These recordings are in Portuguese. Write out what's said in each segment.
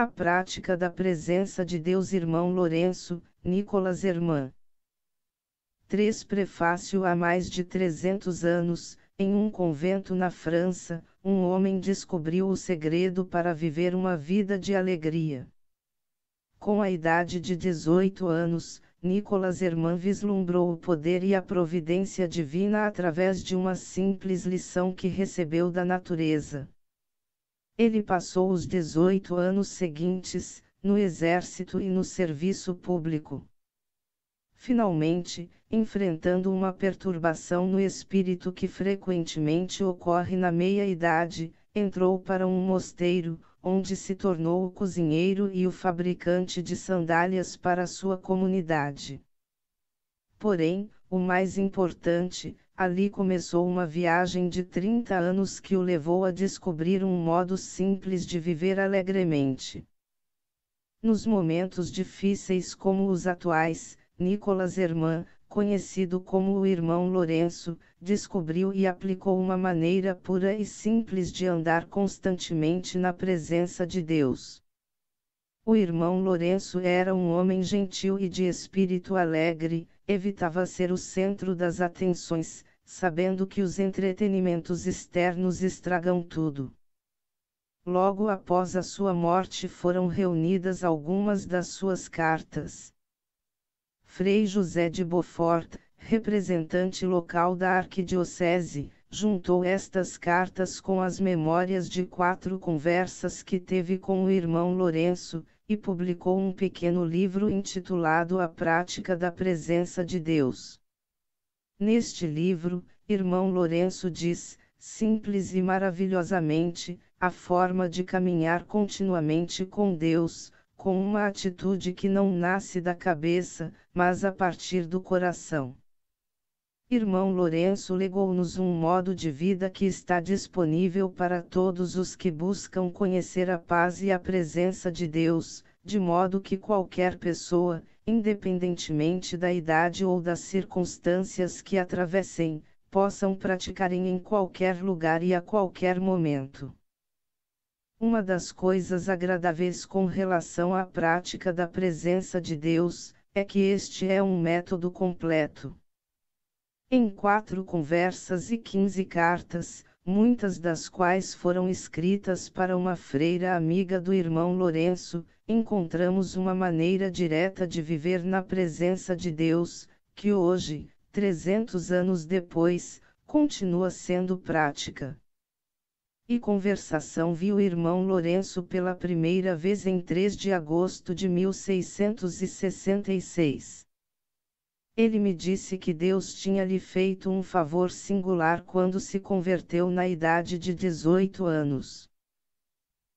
A prática da presença de Deus Irmão Lourenço, Nicolas Irmã. 3 Prefácio Há mais de 300 anos, em um convento na França, um homem descobriu o segredo para viver uma vida de alegria. Com a idade de 18 anos, Nicolas Irmã vislumbrou o poder e a providência divina através de uma simples lição que recebeu da natureza. Ele passou os 18 anos seguintes, no exército e no serviço público. Finalmente, enfrentando uma perturbação no espírito que frequentemente ocorre na meia-idade, entrou para um mosteiro, onde se tornou o cozinheiro e o fabricante de sandálias para sua comunidade. Porém, o mais importante, Ali começou uma viagem de 30 anos que o levou a descobrir um modo simples de viver alegremente. Nos momentos difíceis como os atuais, Nicolas Irmã, conhecido como o irmão Lourenço, descobriu e aplicou uma maneira pura e simples de andar constantemente na presença de Deus. O irmão Lourenço era um homem gentil e de espírito alegre, evitava ser o centro das atenções, sabendo que os entretenimentos externos estragam tudo. Logo após a sua morte foram reunidas algumas das suas cartas. Frei José de Beaufort, representante local da arquidiocese, juntou estas cartas com as memórias de quatro conversas que teve com o irmão Lourenço, e publicou um pequeno livro intitulado A Prática da Presença de Deus. Neste livro, irmão Lourenço diz, simples e maravilhosamente, a forma de caminhar continuamente com Deus, com uma atitude que não nasce da cabeça, mas a partir do coração. Irmão Lourenço legou-nos um modo de vida que está disponível para todos os que buscam conhecer a paz e a presença de Deus, de modo que qualquer pessoa, independentemente da idade ou das circunstâncias que atravessem, possam praticarem em qualquer lugar e a qualquer momento. Uma das coisas agradáveis com relação à prática da presença de Deus é que este é um método completo. Em quatro conversas e quinze cartas, muitas das quais foram escritas para uma freira amiga do irmão Lourenço, encontramos uma maneira direta de viver na presença de Deus, que hoje, 300 anos depois, continua sendo prática. E conversação viu o irmão Lourenço pela primeira vez em 3 de agosto de 1666. Ele me disse que Deus tinha lhe feito um favor singular quando se converteu na idade de 18 anos.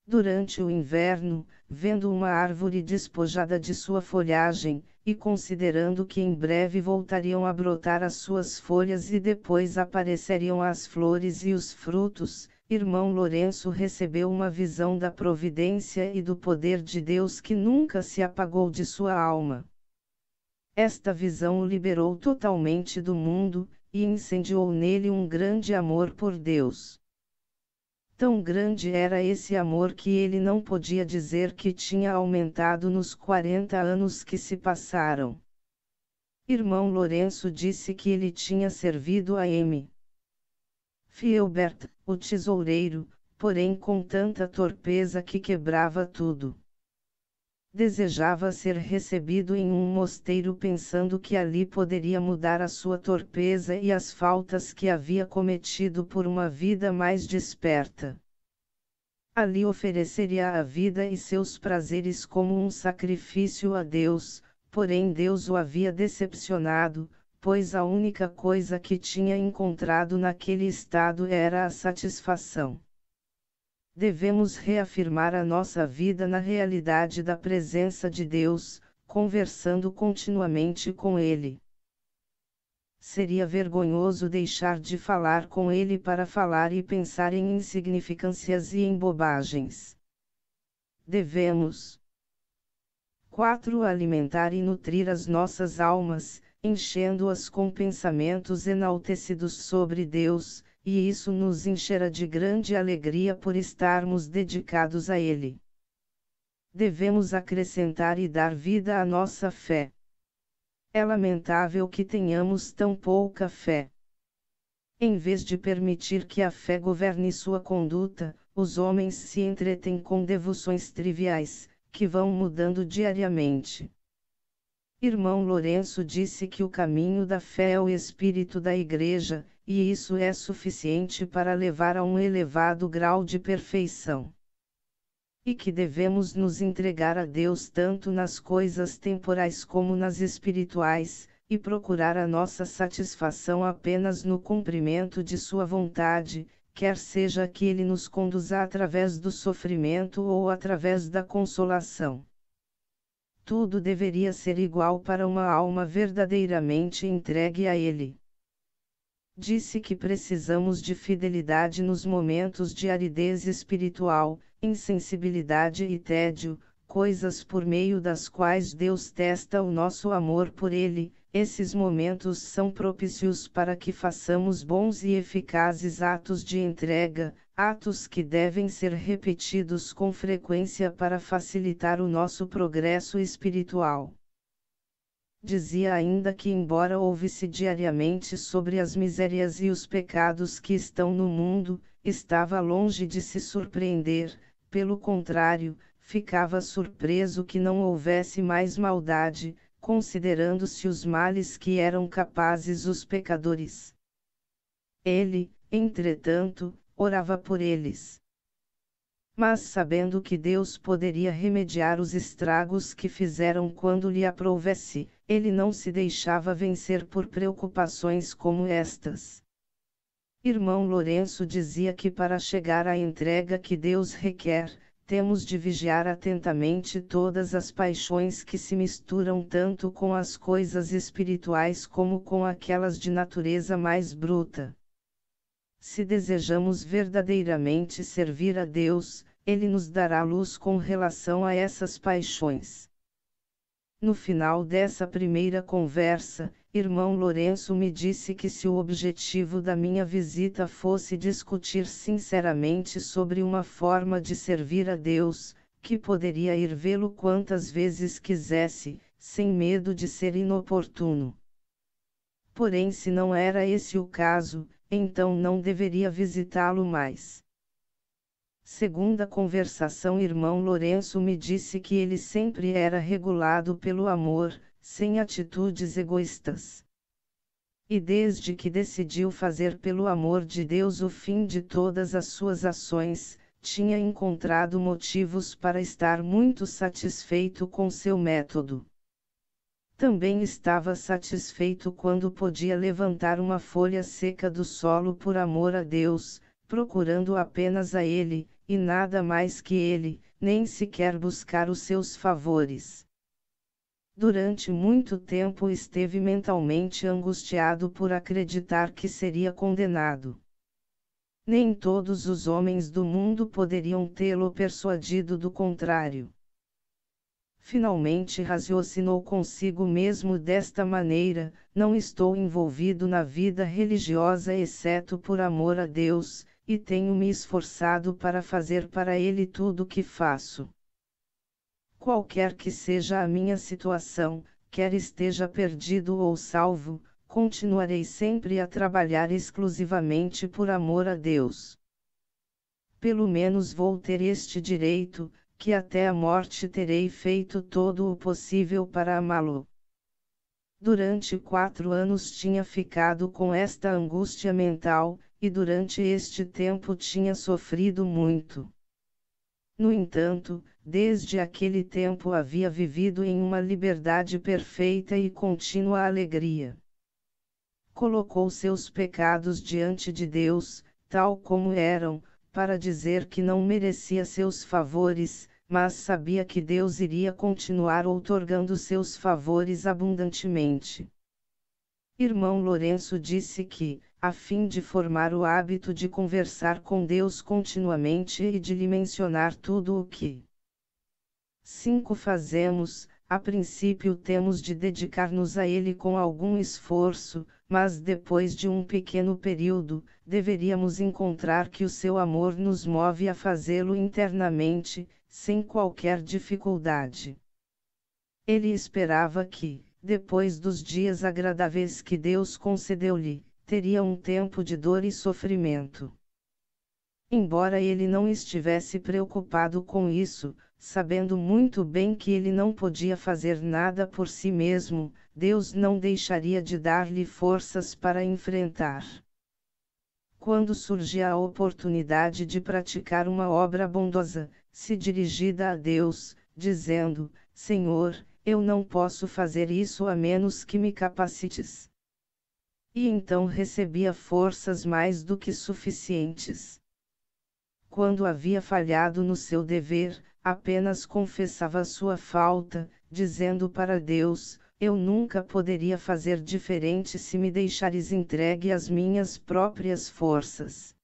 Durante o inverno, vendo uma árvore despojada de sua folhagem, e considerando que em breve voltariam a brotar as suas folhas e depois apareceriam as flores e os frutos, irmão Lourenço recebeu uma visão da providência e do poder de Deus que nunca se apagou de sua alma. Esta visão o liberou totalmente do mundo, e incendiou nele um grande amor por Deus. Tão grande era esse amor que ele não podia dizer que tinha aumentado nos 40 anos que se passaram. Irmão Lourenço disse que ele tinha servido a M. Fielbert, o tesoureiro, porém com tanta torpeza que quebrava tudo desejava ser recebido em um mosteiro pensando que ali poderia mudar a sua torpeza e as faltas que havia cometido por uma vida mais desperta. Ali ofereceria a vida e seus prazeres como um sacrifício a Deus, porém Deus o havia decepcionado, pois a única coisa que tinha encontrado naquele estado era a satisfação devemos reafirmar a nossa vida na realidade da presença de Deus, conversando continuamente com Ele. Seria vergonhoso deixar de falar com Ele para falar e pensar em insignificâncias e em bobagens. Devemos 4. Alimentar e nutrir as nossas almas, enchendo-as com pensamentos enaltecidos sobre Deus, e isso nos encherá de grande alegria por estarmos dedicados a Ele. Devemos acrescentar e dar vida à nossa fé. É lamentável que tenhamos tão pouca fé. Em vez de permitir que a fé governe sua conduta, os homens se entretêm com devoções triviais, que vão mudando diariamente. Irmão Lourenço disse que o caminho da fé é o espírito da Igreja, e isso é suficiente para levar a um elevado grau de perfeição. E que devemos nos entregar a Deus tanto nas coisas temporais como nas espirituais, e procurar a nossa satisfação apenas no cumprimento de Sua vontade, quer seja que Ele nos conduza através do sofrimento ou através da consolação. Tudo deveria ser igual para uma alma verdadeiramente entregue a Ele disse que precisamos de fidelidade nos momentos de aridez espiritual, insensibilidade e tédio, coisas por meio das quais Deus testa o nosso amor por Ele, esses momentos são propícios para que façamos bons e eficazes atos de entrega, atos que devem ser repetidos com frequência para facilitar o nosso progresso espiritual dizia ainda que, embora ouvisse diariamente sobre as misérias e os pecados que estão no mundo, estava longe de se surpreender, pelo contrário, ficava surpreso que não houvesse mais maldade, considerando-se os males que eram capazes os pecadores. Ele, entretanto, orava por eles mas sabendo que Deus poderia remediar os estragos que fizeram quando lhe aprouvesse, ele não se deixava vencer por preocupações como estas. Irmão Lourenço dizia que para chegar à entrega que Deus requer, temos de vigiar atentamente todas as paixões que se misturam tanto com as coisas espirituais como com aquelas de natureza mais bruta se desejamos verdadeiramente servir a Deus, ele nos dará luz com relação a essas paixões. No final dessa primeira conversa, irmão Lourenço me disse que se o objetivo da minha visita fosse discutir sinceramente sobre uma forma de servir a Deus, que poderia ir vê-lo quantas vezes quisesse, sem medo de ser inoportuno. Porém, se não era esse o caso, então não deveria visitá-lo mais. Segunda conversação irmão Lourenço me disse que ele sempre era regulado pelo amor, sem atitudes egoístas. E desde que decidiu fazer pelo amor de Deus o fim de todas as suas ações, tinha encontrado motivos para estar muito satisfeito com seu método. Também estava satisfeito quando podia levantar uma folha seca do solo por amor a Deus, procurando apenas a ele, e nada mais que ele, nem sequer buscar os seus favores. Durante muito tempo esteve mentalmente angustiado por acreditar que seria condenado. Nem todos os homens do mundo poderiam tê-lo persuadido do contrário. Finalmente raciocinou consigo mesmo desta maneira: não estou envolvido na vida religiosa exceto por amor a Deus, e tenho me esforçado para fazer para ele tudo o que faço. Qualquer que seja a minha situação, quer esteja perdido ou salvo, continuarei sempre a trabalhar exclusivamente por amor a Deus. Pelo menos vou ter este direito, que até a morte terei feito todo o possível para amá-lo. Durante quatro anos tinha ficado com esta angústia mental, e durante este tempo tinha sofrido muito. No entanto, desde aquele tempo havia vivido em uma liberdade perfeita e contínua alegria. Colocou seus pecados diante de Deus, tal como eram, para dizer que não merecia seus favores, mas sabia que Deus iria continuar outorgando seus favores abundantemente. Irmão Lourenço disse que, a fim de formar o hábito de conversar com Deus continuamente e de lhe mencionar tudo o que 5 fazemos, a princípio temos de dedicar-nos a ele com algum esforço, mas depois de um pequeno período, deveríamos encontrar que o seu amor nos move a fazê-lo internamente, sem qualquer dificuldade. Ele esperava que, depois dos dias agradáveis que Deus concedeu-lhe, teria um tempo de dor e sofrimento. Embora ele não estivesse preocupado com isso, sabendo muito bem que ele não podia fazer nada por si mesmo, Deus não deixaria de dar-lhe forças para enfrentar. Quando surgia a oportunidade de praticar uma obra bondosa, se dirigida a Deus, dizendo: Senhor, eu não posso fazer isso a menos que me capacites e então recebia forças mais do que suficientes. Quando havia falhado no seu dever, apenas confessava sua falta, dizendo para Deus: Eu nunca poderia fazer diferente se me deixares entregue às minhas próprias forças.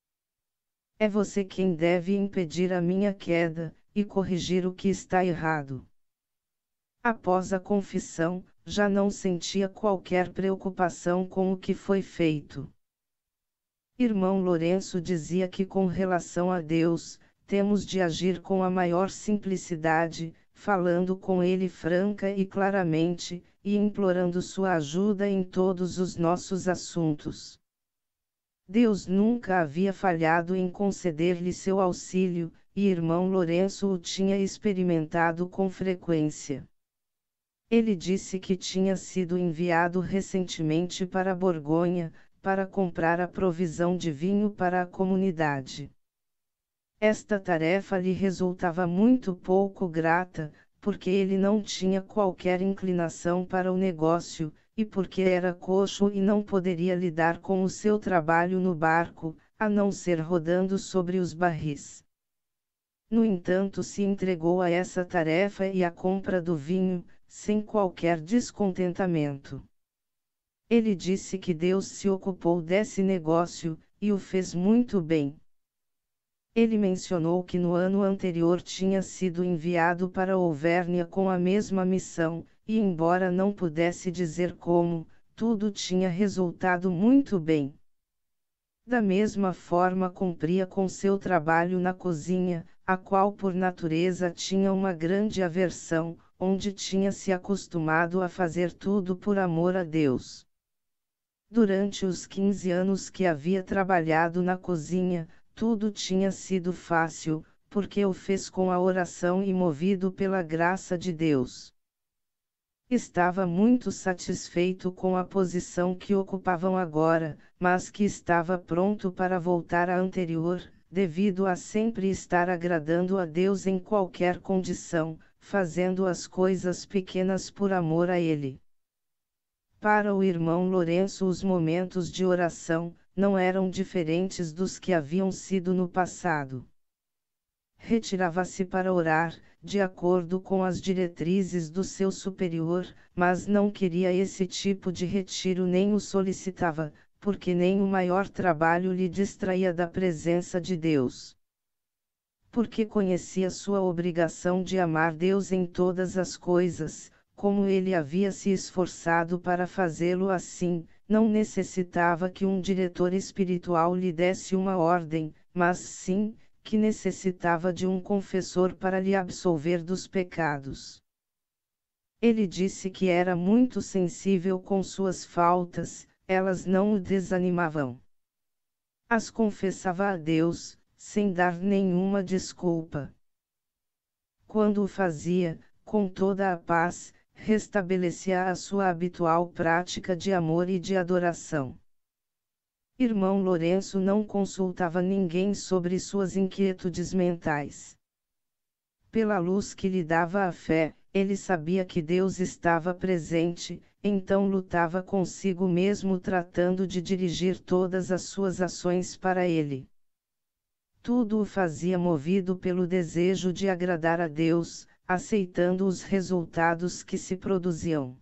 É você quem deve impedir a minha queda, e corrigir o que está errado. Após a confissão, já não sentia qualquer preocupação com o que foi feito. Irmão Lourenço dizia que, com relação a Deus, temos de agir com a maior simplicidade, falando com Ele franca e claramente, e implorando sua ajuda em todos os nossos assuntos. Deus nunca havia falhado em conceder-lhe seu auxílio, e irmão Lourenço o tinha experimentado com frequência. Ele disse que tinha sido enviado recentemente para Borgonha, para comprar a provisão de vinho para a comunidade. Esta tarefa lhe resultava muito pouco grata, porque ele não tinha qualquer inclinação para o negócio, e porque era coxo e não poderia lidar com o seu trabalho no barco, a não ser rodando sobre os barris. No entanto, se entregou a essa tarefa e à compra do vinho, sem qualquer descontentamento. Ele disse que Deus se ocupou desse negócio, e o fez muito bem. Ele mencionou que no ano anterior tinha sido enviado para Overnia com a mesma missão, e embora não pudesse dizer como, tudo tinha resultado muito bem. Da mesma forma cumpria com seu trabalho na cozinha, a qual por natureza tinha uma grande aversão, onde tinha se acostumado a fazer tudo por amor a Deus. Durante os 15 anos que havia trabalhado na cozinha, tudo tinha sido fácil, porque o fez com a oração e movido pela graça de Deus. Estava muito satisfeito com a posição que ocupavam agora, mas que estava pronto para voltar à anterior, devido a sempre estar agradando a Deus em qualquer condição, fazendo as coisas pequenas por amor a Ele. Para o irmão Lourenço, os momentos de oração não eram diferentes dos que haviam sido no passado. Retirava-se para orar, de acordo com as diretrizes do seu superior, mas não queria esse tipo de retiro nem o solicitava, porque nem o maior trabalho lhe distraía da presença de Deus porque conhecia sua obrigação de amar Deus em todas as coisas, como ele havia se esforçado para fazê-lo assim, não necessitava que um diretor espiritual lhe desse uma ordem, mas sim, que necessitava de um confessor para lhe absolver dos pecados. Ele disse que era muito sensível com suas faltas, elas não o desanimavam. As confessava a Deus, sem dar nenhuma desculpa. Quando o fazia, com toda a paz, restabelecia a sua habitual prática de amor e de adoração. Irmão Lourenço não consultava ninguém sobre suas inquietudes mentais. Pela luz que lhe dava a fé, ele sabia que Deus estava presente, então lutava consigo mesmo tratando de dirigir todas as suas ações para ele. Tudo o fazia movido pelo desejo de agradar a Deus, aceitando os resultados que se produziam.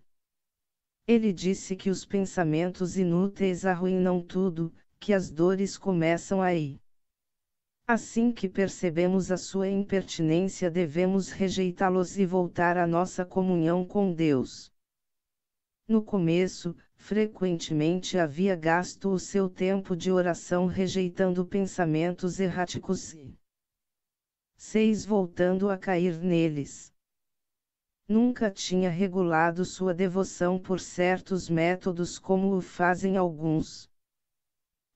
Ele disse que os pensamentos inúteis arruinam tudo, que as dores começam aí. Assim que percebemos a sua impertinência, devemos rejeitá-los e voltar à nossa comunhão com Deus. No começo, frequentemente havia gasto o seu tempo de oração rejeitando pensamentos erráticos e 6. Voltando a cair neles. Nunca tinha regulado sua devoção por certos métodos como o fazem alguns.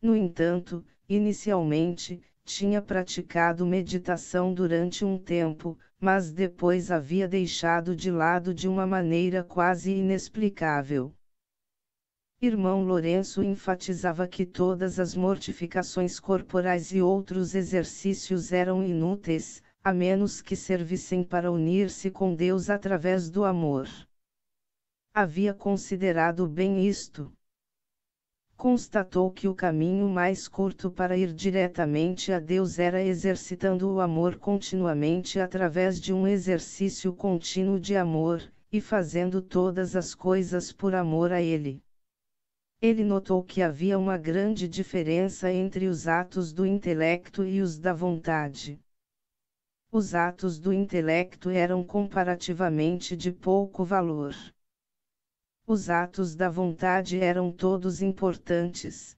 No entanto, inicialmente, tinha praticado meditação durante um tempo, mas depois havia deixado de lado de uma maneira quase inexplicável. Irmão Lourenço enfatizava que todas as mortificações corporais e outros exercícios eram inúteis, a menos que servissem para unir-se com Deus através do amor. Havia considerado bem isto. Constatou que o caminho mais curto para ir diretamente a Deus era exercitando o amor continuamente através de um exercício contínuo de amor, e fazendo todas as coisas por amor a Ele. Ele notou que havia uma grande diferença entre os atos do intelecto e os da vontade. Os atos do intelecto eram comparativamente de pouco valor. Os atos da vontade eram todos importantes.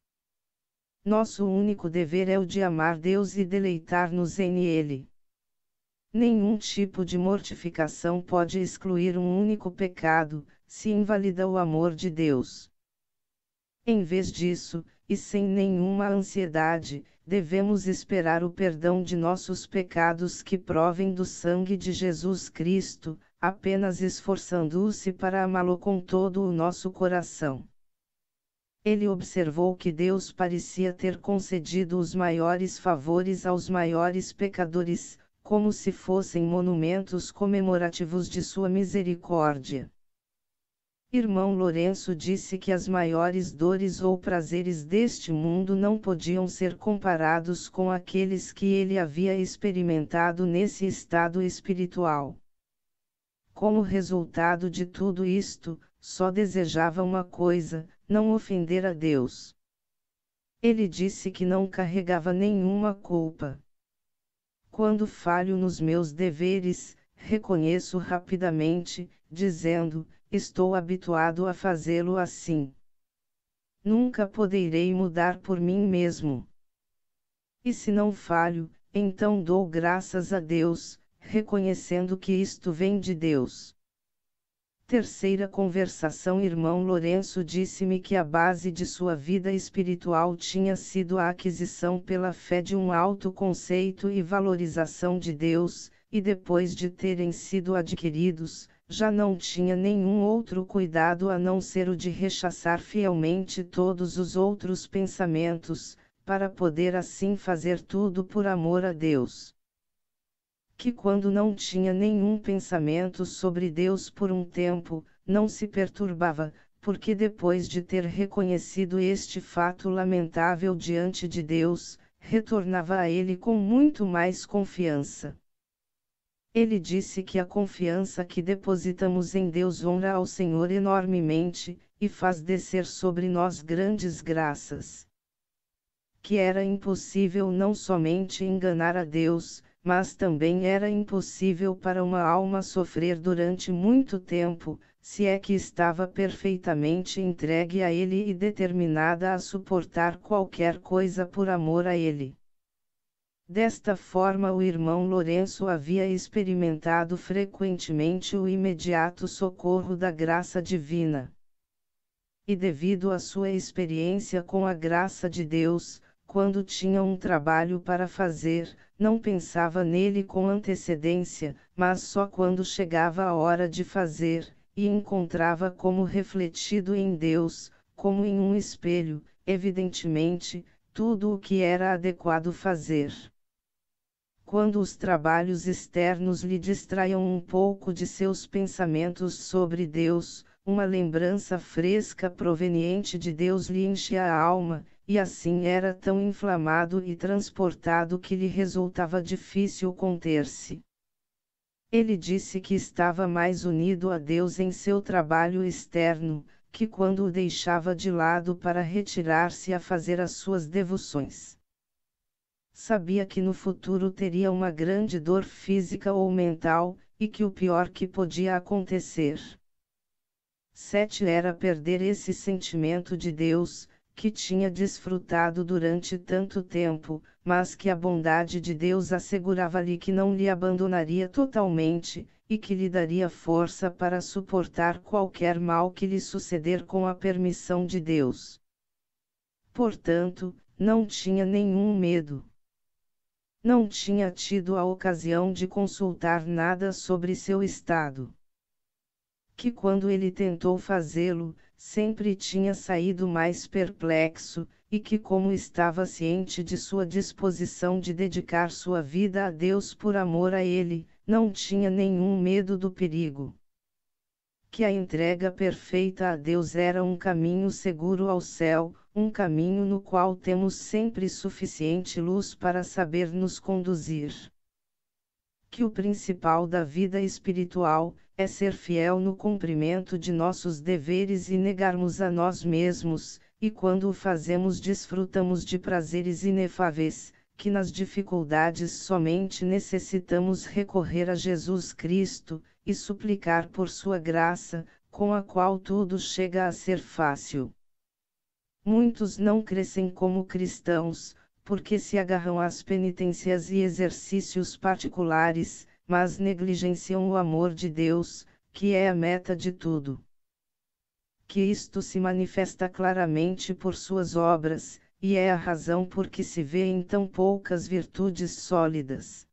Nosso único dever é o de amar Deus e deleitar-nos em Ele. Nenhum tipo de mortificação pode excluir um único pecado, se invalida o amor de Deus. Em vez disso, e sem nenhuma ansiedade, devemos esperar o perdão de nossos pecados que provem do sangue de Jesus Cristo, apenas esforçando-se para amá-lo com todo o nosso coração. Ele observou que Deus parecia ter concedido os maiores favores aos maiores pecadores, como se fossem monumentos comemorativos de sua misericórdia. Irmão Lourenço disse que as maiores dores ou prazeres deste mundo não podiam ser comparados com aqueles que ele havia experimentado nesse estado espiritual. Como resultado de tudo isto, só desejava uma coisa: não ofender a Deus. Ele disse que não carregava nenhuma culpa. Quando falho nos meus deveres, reconheço rapidamente, dizendo: estou habituado a fazê-lo assim. Nunca poderei mudar por mim mesmo. E se não falho, então dou graças a Deus, reconhecendo que isto vem de Deus. Terceira conversação Irmão Lourenço disse-me que a base de sua vida espiritual tinha sido a aquisição pela fé de um alto conceito e valorização de Deus, e depois de terem sido adquiridos, já não tinha nenhum outro cuidado a não ser o de rechaçar fielmente todos os outros pensamentos, para poder assim fazer tudo por amor a Deus. Que quando não tinha nenhum pensamento sobre Deus por um tempo, não se perturbava, porque depois de ter reconhecido este fato lamentável diante de Deus, retornava a ele com muito mais confiança. Ele disse que a confiança que depositamos em Deus honra ao Senhor enormemente, e faz descer sobre nós grandes graças. Que era impossível não somente enganar a Deus, mas também era impossível para uma alma sofrer durante muito tempo, se é que estava perfeitamente entregue a Ele e determinada a suportar qualquer coisa por amor a Ele. Desta forma, o irmão Lourenço havia experimentado frequentemente o imediato socorro da graça divina. E devido à sua experiência com a graça de Deus, quando tinha um trabalho para fazer, não pensava nele com antecedência, mas só quando chegava a hora de fazer, e encontrava como refletido em Deus, como em um espelho, evidentemente, tudo o que era adequado fazer quando os trabalhos externos lhe distraiam um pouco de seus pensamentos sobre Deus, uma lembrança fresca proveniente de Deus lhe enchia a alma, e assim era tão inflamado e transportado que lhe resultava difícil conter-se. Ele disse que estava mais unido a Deus em seu trabalho externo, que quando o deixava de lado para retirar-se a fazer as suas devoções sabia que no futuro teria uma grande dor física ou mental, e que o pior que podia acontecer. 7 era perder esse sentimento de Deus, que tinha desfrutado durante tanto tempo, mas que a bondade de Deus assegurava-lhe que não lhe abandonaria totalmente, e que lhe daria força para suportar qualquer mal que lhe suceder com a permissão de Deus. Portanto, não tinha nenhum medo. Não tinha tido a ocasião de consultar nada sobre seu estado. Que quando ele tentou fazê-lo, sempre tinha saído mais perplexo, e que, como estava ciente de sua disposição de dedicar sua vida a Deus por amor a Ele, não tinha nenhum medo do perigo que a entrega perfeita a Deus era um caminho seguro ao céu, um caminho no qual temos sempre suficiente luz para saber nos conduzir. Que o principal da vida espiritual é ser fiel no cumprimento de nossos deveres e negarmos a nós mesmos, e quando o fazemos desfrutamos de prazeres inefáveis, que nas dificuldades somente necessitamos recorrer a Jesus Cristo, e suplicar por sua graça, com a qual tudo chega a ser fácil. Muitos não crescem como cristãos, porque se agarram às penitências e exercícios particulares, mas negligenciam o amor de Deus, que é a meta de tudo. Que isto se manifesta claramente por suas obras, e é a razão por que se vê em tão poucas virtudes sólidas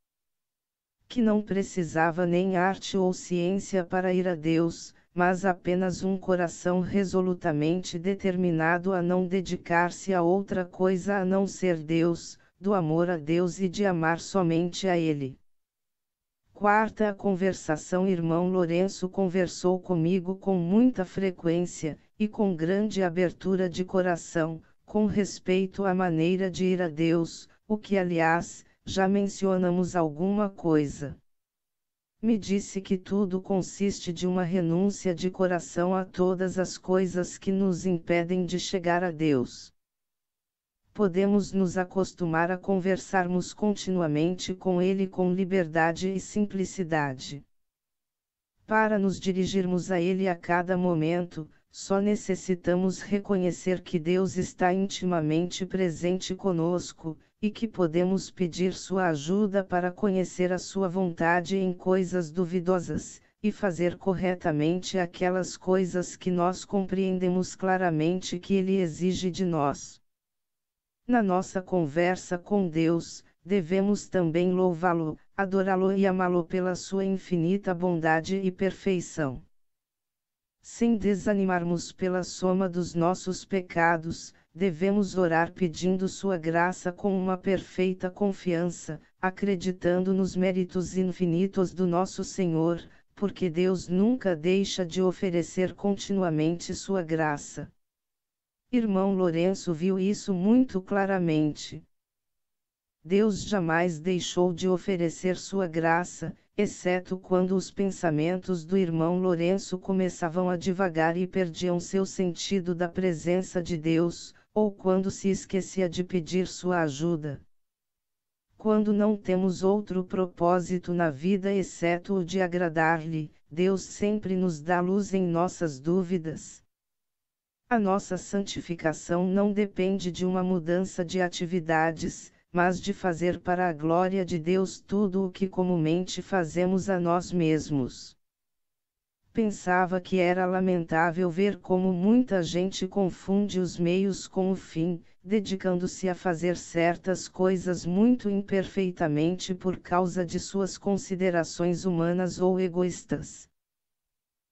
que não precisava nem arte ou ciência para ir a Deus, mas apenas um coração resolutamente determinado a não dedicar-se a outra coisa a não ser Deus, do amor a Deus e de amar somente a Ele. Quarta conversação Irmão Lourenço conversou comigo com muita frequência, e com grande abertura de coração, com respeito à maneira de ir a Deus, o que aliás, já mencionamos alguma coisa. Me disse que tudo consiste de uma renúncia de coração a todas as coisas que nos impedem de chegar a Deus. Podemos nos acostumar a conversarmos continuamente com Ele com liberdade e simplicidade. Para nos dirigirmos a Ele a cada momento, só necessitamos reconhecer que Deus está intimamente presente conosco, e que podemos pedir sua ajuda para conhecer a sua vontade em coisas duvidosas, e fazer corretamente aquelas coisas que nós compreendemos claramente que Ele exige de nós. Na nossa conversa com Deus, devemos também louvá-lo, adorá-lo e amá-lo pela sua infinita bondade e perfeição. Sem desanimarmos pela soma dos nossos pecados, devemos orar pedindo Sua graça com uma perfeita confiança, acreditando nos méritos infinitos do nosso Senhor, porque Deus nunca deixa de oferecer continuamente Sua graça. Irmão Lourenço viu isso muito claramente. Deus jamais deixou de oferecer sua graça, exceto quando os pensamentos do irmão Lourenço começavam a divagar e perdiam seu sentido da presença de Deus, ou quando se esquecia de pedir sua ajuda. Quando não temos outro propósito na vida exceto o de agradar-lhe, Deus sempre nos dá luz em nossas dúvidas. A nossa santificação não depende de uma mudança de atividades, mas de fazer para a glória de Deus tudo o que comumente fazemos a nós mesmos pensava que era lamentável ver como muita gente confunde os meios com o fim, dedicando-se a fazer certas coisas muito imperfeitamente por causa de suas considerações humanas ou egoístas.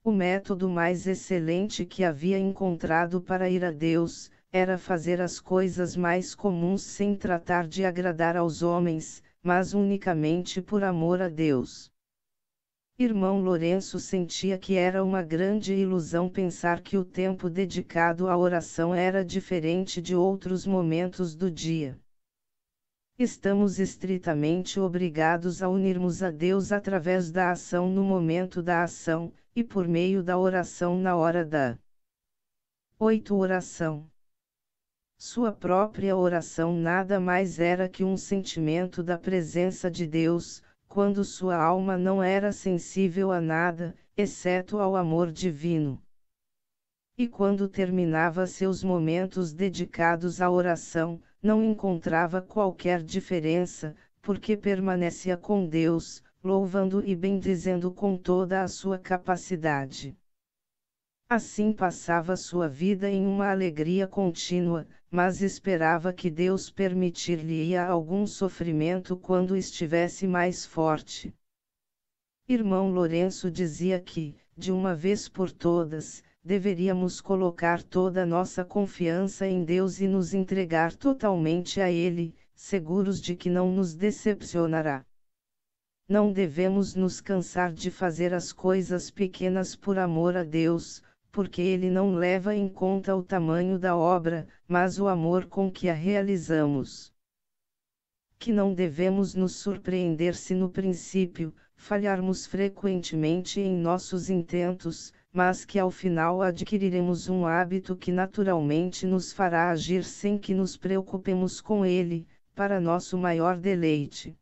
O método mais excelente que havia encontrado para ir a Deus, era fazer as coisas mais comuns sem tratar de agradar aos homens, mas unicamente por amor a Deus. Irmão Lourenço sentia que era uma grande ilusão pensar que o tempo dedicado à oração era diferente de outros momentos do dia. Estamos estritamente obrigados a unirmos a Deus através da ação no momento da ação, e por meio da oração na hora da. 8. Oração. Sua própria oração nada mais era que um sentimento da presença de Deus, quando sua alma não era sensível a nada, exceto ao amor divino. E quando terminava seus momentos dedicados à oração, não encontrava qualquer diferença, porque permanecia com Deus, louvando e bendizendo com toda a sua capacidade. Assim passava sua vida em uma alegria contínua, mas esperava que Deus permitir-lhe algum sofrimento quando estivesse mais forte. Irmão Lourenço dizia que, de uma vez por todas, deveríamos colocar toda nossa confiança em Deus e nos entregar totalmente a Ele, seguros de que não nos decepcionará. Não devemos nos cansar de fazer as coisas pequenas por amor a Deus, porque ele não leva em conta o tamanho da obra, mas o amor com que a realizamos. Que não devemos nos surpreender se no princípio, falharmos frequentemente em nossos intentos, mas que ao final adquiriremos um hábito que naturalmente nos fará agir sem que nos preocupemos com ele, para nosso maior deleite.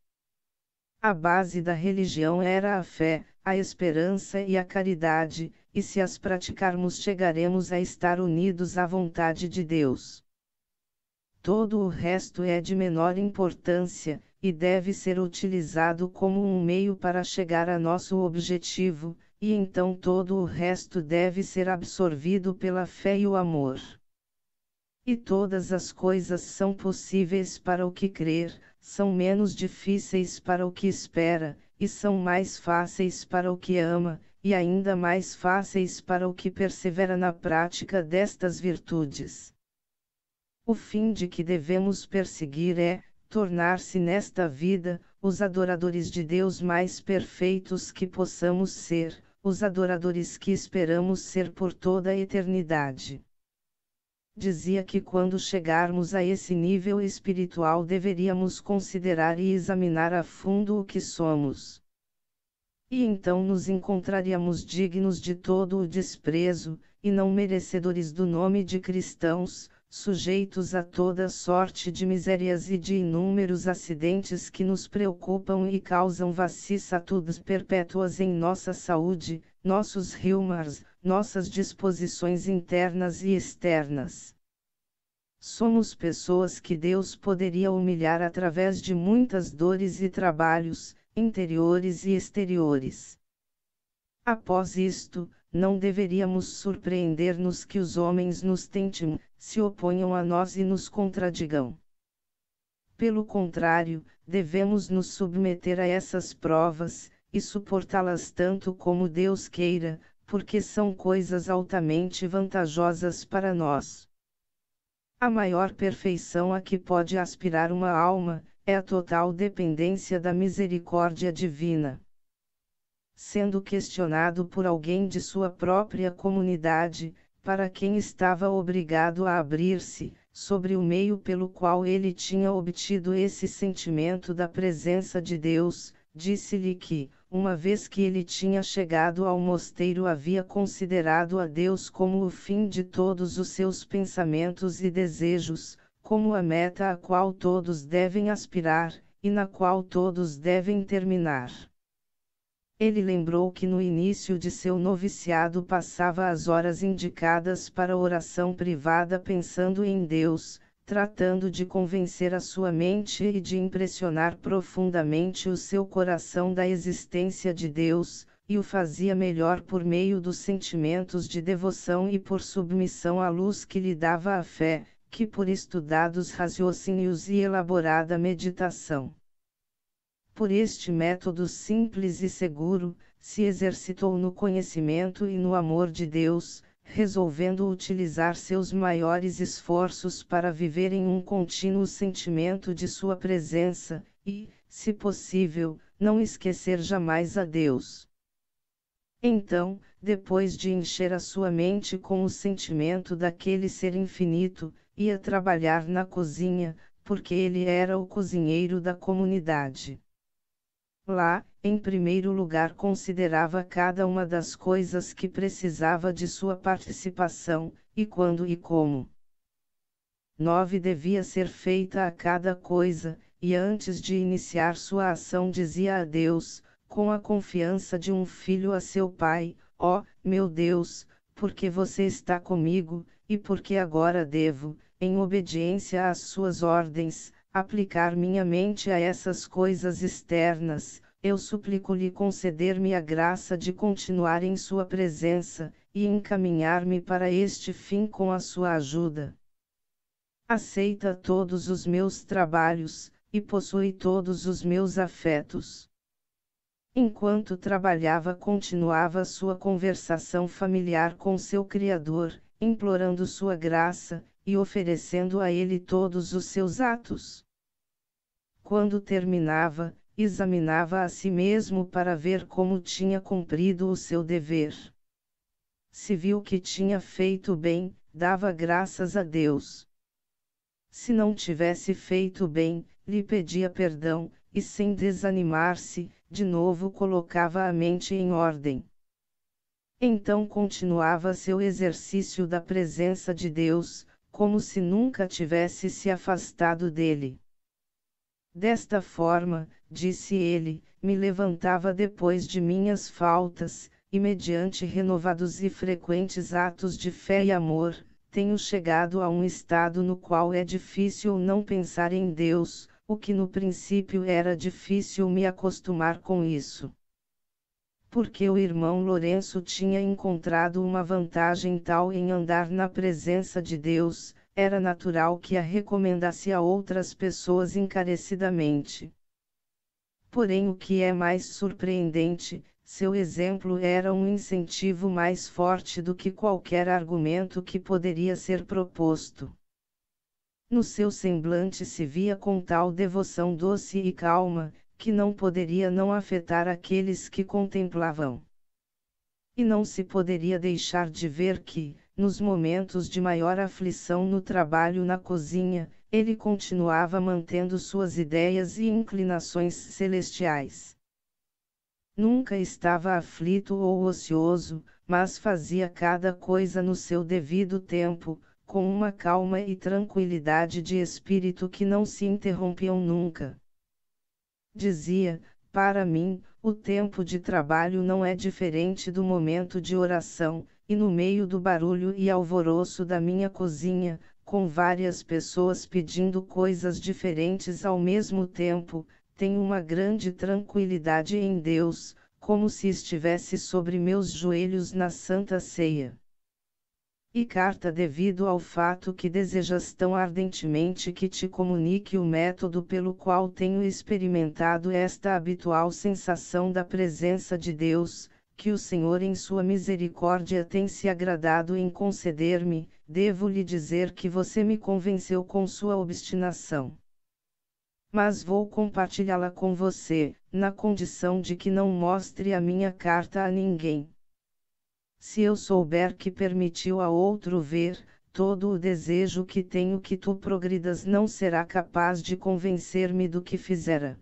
A base da religião era a fé, a esperança e a caridade, e se as praticarmos chegaremos a estar unidos à vontade de Deus. Todo o resto é de menor importância, e deve ser utilizado como um meio para chegar a nosso objetivo, e então todo o resto deve ser absorvido pela fé e o amor. E todas as coisas são possíveis para o que crer, são menos difíceis para o que espera, e são mais fáceis para o que ama, e ainda mais fáceis para o que persevera na prática destas virtudes. O fim de que devemos perseguir é, tornar-se nesta vida, os adoradores de Deus mais perfeitos que possamos ser, os adoradores que esperamos ser por toda a eternidade dizia que quando chegarmos a esse nível espiritual deveríamos considerar e examinar a fundo o que somos. E então nos encontraríamos dignos de todo o desprezo, e não merecedores do nome de cristãos, sujeitos a toda sorte de misérias e de inúmeros acidentes que nos preocupam e causam vacissatudes perpétuas em nossa saúde, nossos reumas, nossas disposições internas e externas. Somos pessoas que Deus poderia humilhar através de muitas dores e trabalhos, interiores e exteriores. Após isto, não deveríamos surpreender-nos que os homens nos tentem, se oponham a nós e nos contradigam. Pelo contrário, devemos nos submeter a essas provas, e suportá-las tanto como Deus queira, porque são coisas altamente vantajosas para nós. A maior perfeição a que pode aspirar uma alma é a total dependência da misericórdia divina. Sendo questionado por alguém de sua própria comunidade, para quem estava obrigado a abrir-se, sobre o meio pelo qual ele tinha obtido esse sentimento da presença de Deus, disse-lhe que, uma vez que ele tinha chegado ao mosteiro havia considerado a Deus como o fim de todos os seus pensamentos e desejos, como a meta a qual todos devem aspirar, e na qual todos devem terminar. Ele lembrou que no início de seu noviciado passava as horas indicadas para oração privada pensando em Deus, tratando de convencer a sua mente e de impressionar profundamente o seu coração da existência de Deus, e o fazia melhor por meio dos sentimentos de devoção e por submissão à luz que lhe dava a fé, que por estudados raciocínios e elaborada meditação. Por este método simples e seguro, se exercitou no conhecimento e no amor de Deus, resolvendo utilizar seus maiores esforços para viver em um contínuo sentimento de sua presença, e, se possível, não esquecer jamais a Deus. Então, depois de encher a sua mente com o sentimento daquele ser infinito, ia trabalhar na cozinha, porque ele era o cozinheiro da comunidade. Lá, em primeiro lugar considerava cada uma das coisas que precisava de sua participação, e quando e como. 9 devia ser feita a cada coisa, e antes de iniciar sua ação dizia a Deus, com a confiança de um filho a seu pai: Ó, oh, meu Deus, porque você está comigo, e porque agora devo, em obediência às suas ordens, aplicar minha mente a essas coisas externas, eu suplico-lhe conceder-me a graça de continuar em sua presença, e encaminhar-me para este fim com a sua ajuda. Aceita todos os meus trabalhos, e possui todos os meus afetos. Enquanto trabalhava, continuava sua conversação familiar com seu Criador, implorando sua graça, e oferecendo a ele todos os seus atos. Quando terminava, examinava a si mesmo para ver como tinha cumprido o seu dever. Se viu que tinha feito bem, dava graças a Deus. Se não tivesse feito bem, lhe pedia perdão, e sem desanimar-se, de novo colocava a mente em ordem. Então continuava seu exercício da presença de Deus, como se nunca tivesse se afastado dele. Desta forma, disse ele, me levantava depois de minhas faltas, e mediante renovados e frequentes atos de fé e amor, tenho chegado a um estado no qual é difícil não pensar em Deus, o que no princípio era difícil me acostumar com isso. Porque o irmão Lourenço tinha encontrado uma vantagem tal em andar na presença de Deus, era natural que a recomendasse a outras pessoas encarecidamente. Porém, o que é mais surpreendente, seu exemplo era um incentivo mais forte do que qualquer argumento que poderia ser proposto. No seu semblante se via com tal devoção doce e calma, que não poderia não afetar aqueles que contemplavam. E não se poderia deixar de ver que, nos momentos de maior aflição no trabalho na cozinha, ele continuava mantendo suas ideias e inclinações celestiais. Nunca estava aflito ou ocioso, mas fazia cada coisa no seu devido tempo, com uma calma e tranquilidade de espírito que não se interrompiam nunca. Dizia: Para mim, o tempo de trabalho não é diferente do momento de oração, e no meio do barulho e alvoroço da minha cozinha, com várias pessoas pedindo coisas diferentes ao mesmo tempo, tenho uma grande tranquilidade em Deus, como se estivesse sobre meus joelhos na Santa Ceia. E carta devido ao fato que desejas tão ardentemente que te comunique o método pelo qual tenho experimentado esta habitual sensação da presença de Deus, que o Senhor em sua misericórdia tem se agradado em conceder-me, devo lhe dizer que você me convenceu com sua obstinação. Mas vou compartilhá-la com você, na condição de que não mostre a minha carta a ninguém. Se eu souber que permitiu a outro ver, todo o desejo que tenho que tu progridas não será capaz de convencer-me do que fizera.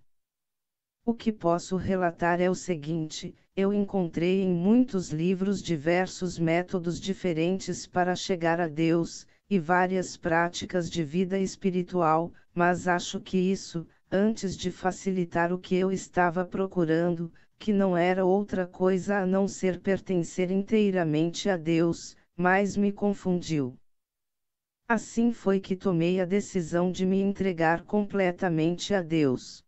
O que posso relatar é o seguinte: eu encontrei em muitos livros diversos métodos diferentes para chegar a Deus, e várias práticas de vida espiritual, mas acho que isso, antes de facilitar o que eu estava procurando, que não era outra coisa a não ser pertencer inteiramente a Deus, mas me confundiu. Assim foi que tomei a decisão de me entregar completamente a Deus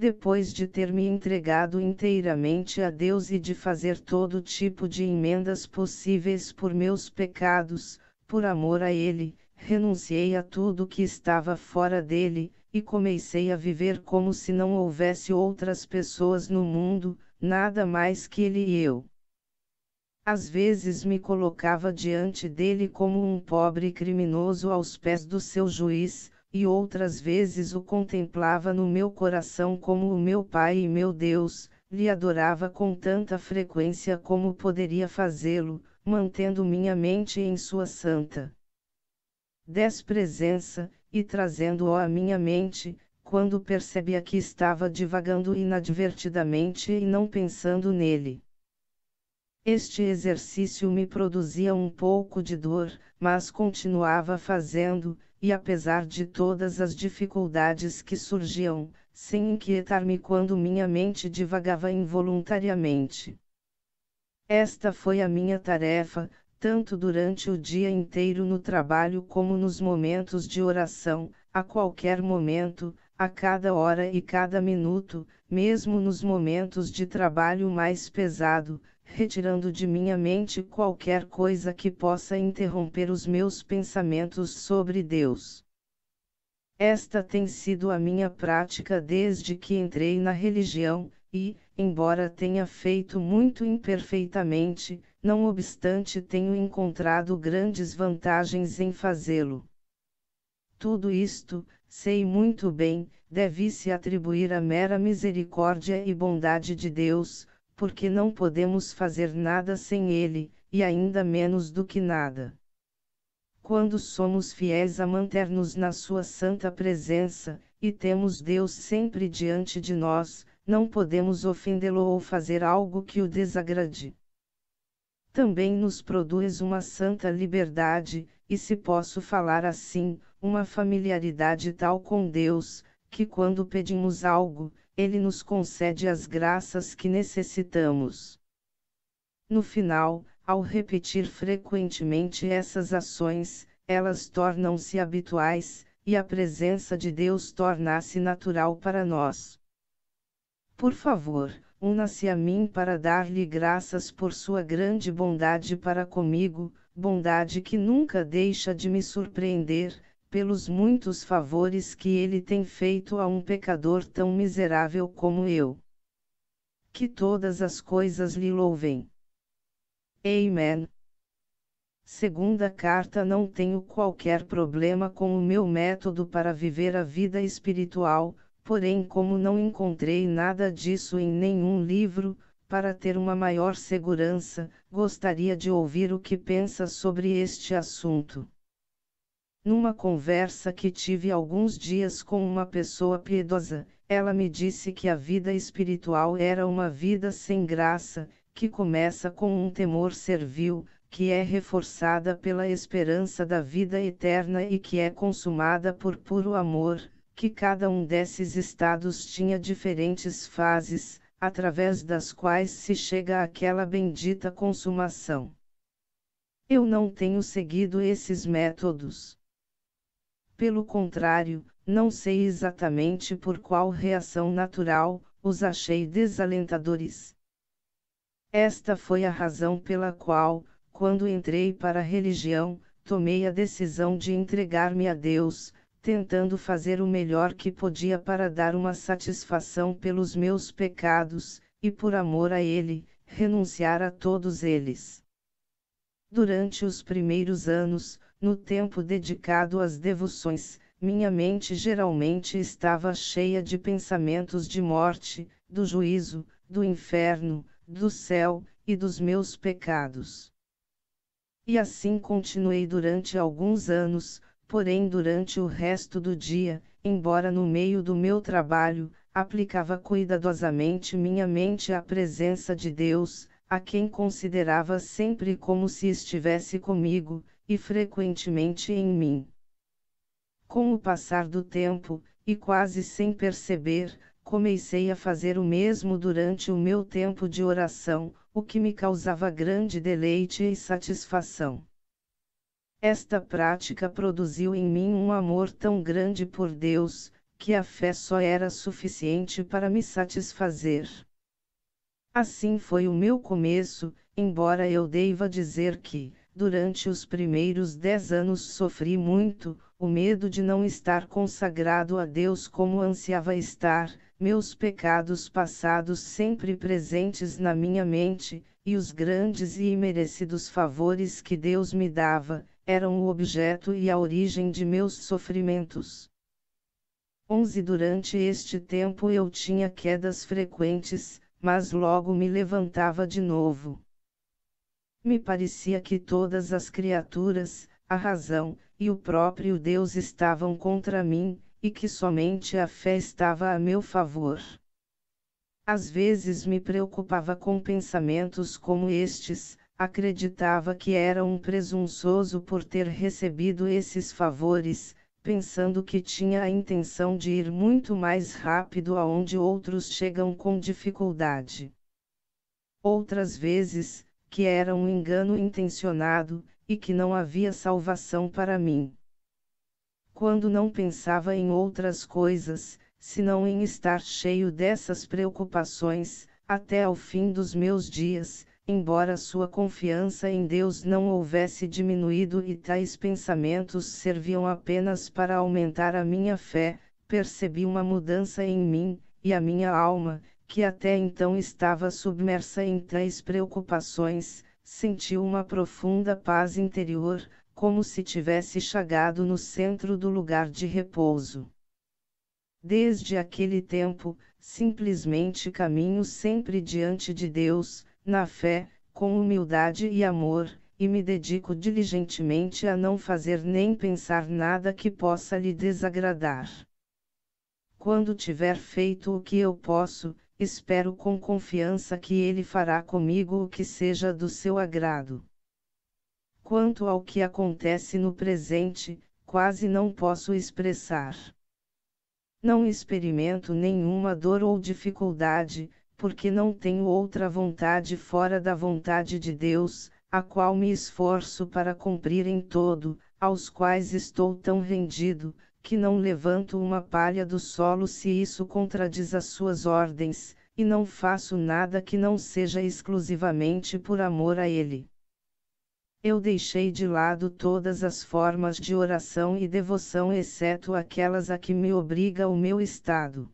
depois de ter me entregado inteiramente a Deus e de fazer todo tipo de emendas possíveis por meus pecados, por amor a Ele, renunciei a tudo que estava fora dele, e comecei a viver como se não houvesse outras pessoas no mundo, nada mais que ele e eu. Às vezes me colocava diante dele como um pobre criminoso aos pés do seu juiz, e outras vezes o contemplava no meu coração como o meu Pai e meu Deus, lhe adorava com tanta frequência como poderia fazê-lo, mantendo minha mente em sua santa despresença, e trazendo-o à minha mente, quando percebia que estava divagando inadvertidamente e não pensando nele. Este exercício me produzia um pouco de dor, mas continuava fazendo, e apesar de todas as dificuldades que surgiam, sem inquietar-me quando minha mente divagava involuntariamente. Esta foi a minha tarefa, tanto durante o dia inteiro no trabalho como nos momentos de oração, a qualquer momento, a cada hora e cada minuto, mesmo nos momentos de trabalho mais pesado, retirando de minha mente qualquer coisa que possa interromper os meus pensamentos sobre Deus. Esta tem sido a minha prática desde que entrei na religião, e, embora tenha feito muito imperfeitamente, não obstante tenho encontrado grandes vantagens em fazê-lo. Tudo isto, sei muito bem, deve-se atribuir à mera misericórdia e bondade de Deus, porque não podemos fazer nada sem Ele, e ainda menos do que nada. Quando somos fiéis a manter-nos na Sua santa presença, e temos Deus sempre diante de nós, não podemos ofendê-lo ou fazer algo que o desagrade. Também nos produz uma santa liberdade, e se posso falar assim, uma familiaridade tal com Deus, que quando pedimos algo, ele nos concede as graças que necessitamos. No final, ao repetir frequentemente essas ações, elas tornam-se habituais, e a presença de Deus torna-se natural para nós. Por favor, una-se a mim para dar-lhe graças por sua grande bondade para comigo, bondade que nunca deixa de me surpreender, pelos muitos favores que ele tem feito a um pecador tão miserável como eu. Que todas as coisas lhe louvem. Amen. Segunda carta Não tenho qualquer problema com o meu método para viver a vida espiritual, porém, como não encontrei nada disso em nenhum livro, para ter uma maior segurança, gostaria de ouvir o que pensa sobre este assunto. Numa conversa que tive alguns dias com uma pessoa piedosa, ela me disse que a vida espiritual era uma vida sem graça, que começa com um temor servil, que é reforçada pela esperança da vida eterna e que é consumada por puro amor, que cada um desses estados tinha diferentes fases, através das quais se chega àquela bendita consumação. Eu não tenho seguido esses métodos. Pelo contrário, não sei exatamente por qual reação natural, os achei desalentadores. Esta foi a razão pela qual, quando entrei para a religião, tomei a decisão de entregar-me a Deus, tentando fazer o melhor que podia para dar uma satisfação pelos meus pecados, e por amor a Ele, renunciar a todos eles. Durante os primeiros anos, no tempo dedicado às devoções, minha mente geralmente estava cheia de pensamentos de morte, do juízo, do inferno, do céu, e dos meus pecados. E assim continuei durante alguns anos, porém durante o resto do dia, embora no meio do meu trabalho, aplicava cuidadosamente minha mente à presença de Deus, a quem considerava sempre como se estivesse comigo, e frequentemente em mim. Com o passar do tempo, e quase sem perceber, comecei a fazer o mesmo durante o meu tempo de oração, o que me causava grande deleite e satisfação. Esta prática produziu em mim um amor tão grande por Deus, que a fé só era suficiente para me satisfazer. Assim foi o meu começo, embora eu deva dizer que, Durante os primeiros dez anos sofri muito, o medo de não estar consagrado a Deus como ansiava estar, meus pecados passados sempre presentes na minha mente, e os grandes e imerecidos favores que Deus me dava, eram o objeto e a origem de meus sofrimentos. 11 Durante este tempo eu tinha quedas frequentes, mas logo me levantava de novo me parecia que todas as criaturas, a razão, e o próprio Deus estavam contra mim, e que somente a fé estava a meu favor. Às vezes me preocupava com pensamentos como estes, acreditava que era um presunçoso por ter recebido esses favores, pensando que tinha a intenção de ir muito mais rápido aonde outros chegam com dificuldade. Outras vezes, que era um engano intencionado, e que não havia salvação para mim. Quando não pensava em outras coisas, senão em estar cheio dessas preocupações, até ao fim dos meus dias, embora sua confiança em Deus não houvesse diminuído e tais pensamentos serviam apenas para aumentar a minha fé, percebi uma mudança em mim, e a minha alma, que até então estava submersa em tais preocupações, sentiu uma profunda paz interior, como se tivesse chegado no centro do lugar de repouso. Desde aquele tempo, simplesmente caminho sempre diante de Deus, na fé, com humildade e amor, e me dedico diligentemente a não fazer nem pensar nada que possa lhe desagradar. Quando tiver feito o que eu posso, espero com confiança que ele fará comigo o que seja do seu agrado. Quanto ao que acontece no presente, quase não posso expressar. Não experimento nenhuma dor ou dificuldade, porque não tenho outra vontade fora da vontade de Deus, a qual me esforço para cumprir em todo, aos quais estou tão rendido, que não levanto uma palha do solo se isso contradiz as suas ordens, e não faço nada que não seja exclusivamente por amor a Ele. Eu deixei de lado todas as formas de oração e devoção exceto aquelas a que me obriga o meu estado.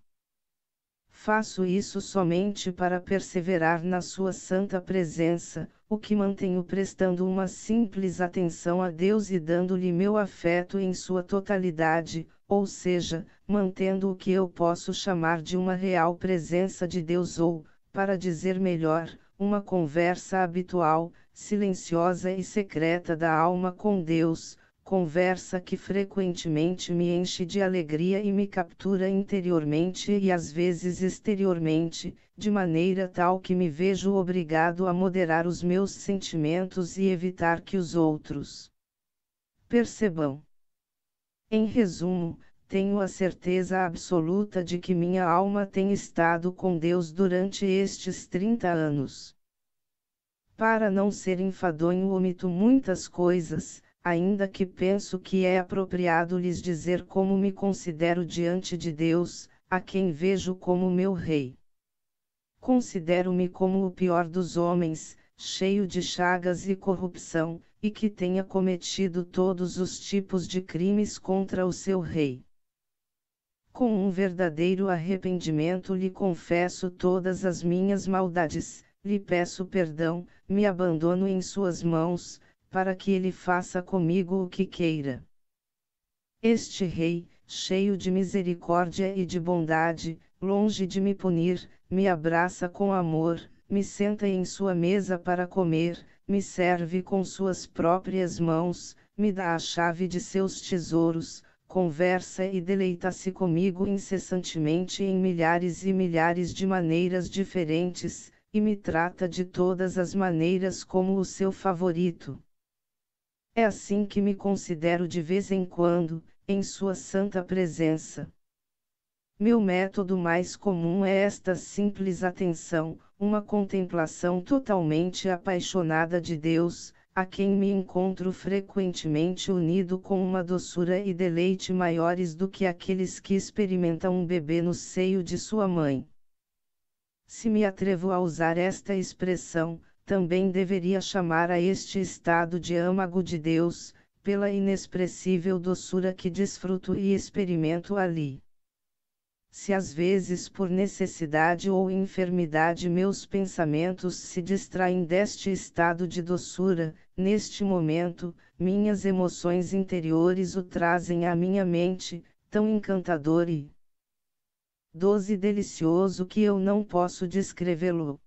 Faço isso somente para perseverar na Sua santa presença, o que mantenho prestando uma simples atenção a Deus e dando-lhe meu afeto em sua totalidade, ou seja, mantendo o que eu posso chamar de uma real presença de Deus ou, para dizer melhor, uma conversa habitual, silenciosa e secreta da alma com Deus, conversa que frequentemente me enche de alegria e me captura interiormente e às vezes exteriormente, de maneira tal que me vejo obrigado a moderar os meus sentimentos e evitar que os outros percebam. Em resumo, tenho a certeza absoluta de que minha alma tem estado com Deus durante estes 30 anos. Para não ser enfadonho, omito muitas coisas, ainda que penso que é apropriado lhes dizer como me considero diante de Deus, a quem vejo como meu rei. Considero-me como o pior dos homens, cheio de chagas e corrupção, e que tenha cometido todos os tipos de crimes contra o seu rei. Com um verdadeiro arrependimento lhe confesso todas as minhas maldades, lhe peço perdão, me abandono em suas mãos, para que ele faça comigo o que queira. Este rei, cheio de misericórdia e de bondade, longe de me punir, me abraça com amor, me senta em sua mesa para comer, me serve com suas próprias mãos, me dá a chave de seus tesouros, conversa e deleita-se comigo incessantemente em milhares e milhares de maneiras diferentes, e me trata de todas as maneiras como o seu favorito. É assim que me considero de vez em quando, em Sua Santa Presença. Meu método mais comum é esta simples atenção, uma contemplação totalmente apaixonada de Deus, a quem me encontro frequentemente unido com uma doçura e deleite maiores do que aqueles que experimentam um bebê no seio de sua mãe. Se me atrevo a usar esta expressão, também deveria chamar a este estado de âmago de Deus, pela inexpressível doçura que desfruto e experimento ali. Se às vezes por necessidade ou enfermidade meus pensamentos se distraem deste estado de doçura, neste momento, minhas emoções interiores o trazem à minha mente, tão encantador e doce delicioso que eu não posso descrevê-lo.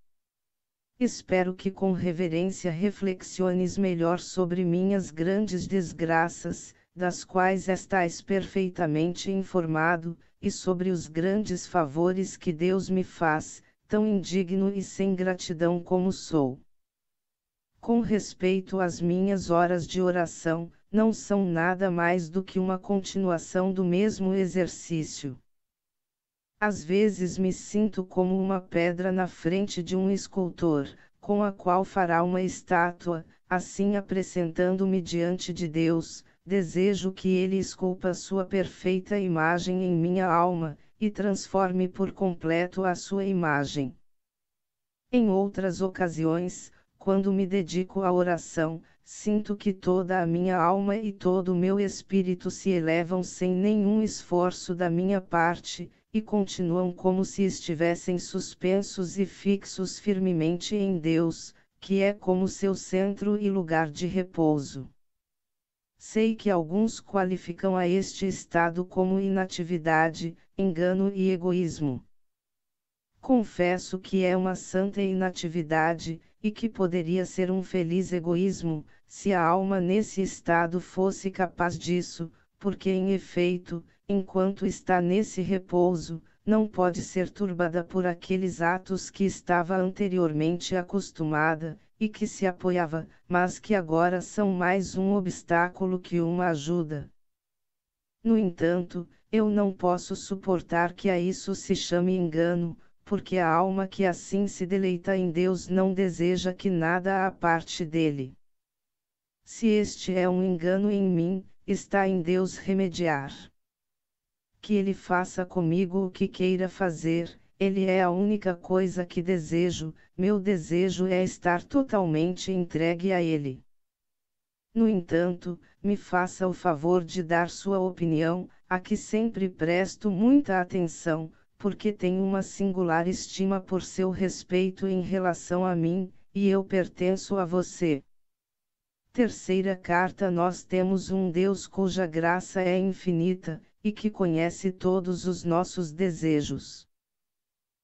Espero que com reverência reflexiones melhor sobre minhas grandes desgraças, das quais estás perfeitamente informado, e sobre os grandes favores que Deus me faz, tão indigno e sem gratidão como sou. Com respeito às minhas horas de oração, não são nada mais do que uma continuação do mesmo exercício. Às vezes me sinto como uma pedra na frente de um escultor, com a qual fará uma estátua, assim apresentando-me diante de Deus, desejo que ele esculpa sua perfeita imagem em minha alma, e transforme por completo a sua imagem. Em outras ocasiões, quando me dedico à oração, sinto que toda a minha alma e todo o meu espírito se elevam sem nenhum esforço da minha parte, e continuam como se estivessem suspensos e fixos firmemente em Deus, que é como seu centro e lugar de repouso. Sei que alguns qualificam a este estado como inatividade, engano e egoísmo. Confesso que é uma santa inatividade, e que poderia ser um feliz egoísmo, se a alma nesse estado fosse capaz disso, porque em efeito, enquanto está nesse repouso, não pode ser turbada por aqueles atos que estava anteriormente acostumada, e que se apoiava, mas que agora são mais um obstáculo que uma ajuda. No entanto, eu não posso suportar que a isso se chame engano, porque a alma que assim se deleita em Deus não deseja que nada a parte dele. Se este é um engano em mim, está em Deus remediar. Que Ele faça comigo o que queira fazer, Ele é a única coisa que desejo, meu desejo é estar totalmente entregue a Ele. No entanto, me faça o favor de dar sua opinião, a que sempre presto muita atenção, porque tenho uma singular estima por seu respeito em relação a mim, e eu pertenço a você. Terceira carta: Nós temos um Deus cuja graça é infinita, e que conhece todos os nossos desejos.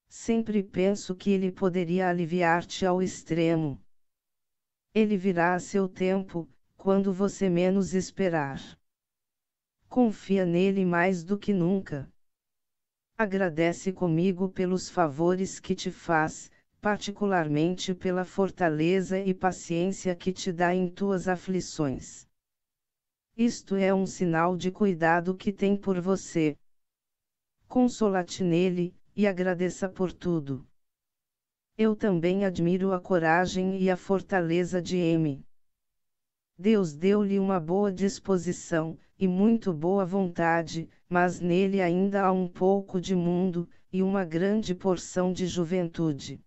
Sempre penso que ele poderia aliviar-te ao extremo. Ele virá a seu tempo, quando você menos esperar. Confia nele mais do que nunca. Agradece comigo pelos favores que te faz, particularmente pela fortaleza e paciência que te dá em tuas aflições. Isto é um sinal de cuidado que tem por você. Consola-te nele, e agradeça por tudo. Eu também admiro a coragem e a fortaleza de M. Deus deu-lhe uma boa disposição, e muito boa vontade, mas nele ainda há um pouco de mundo, e uma grande porção de juventude.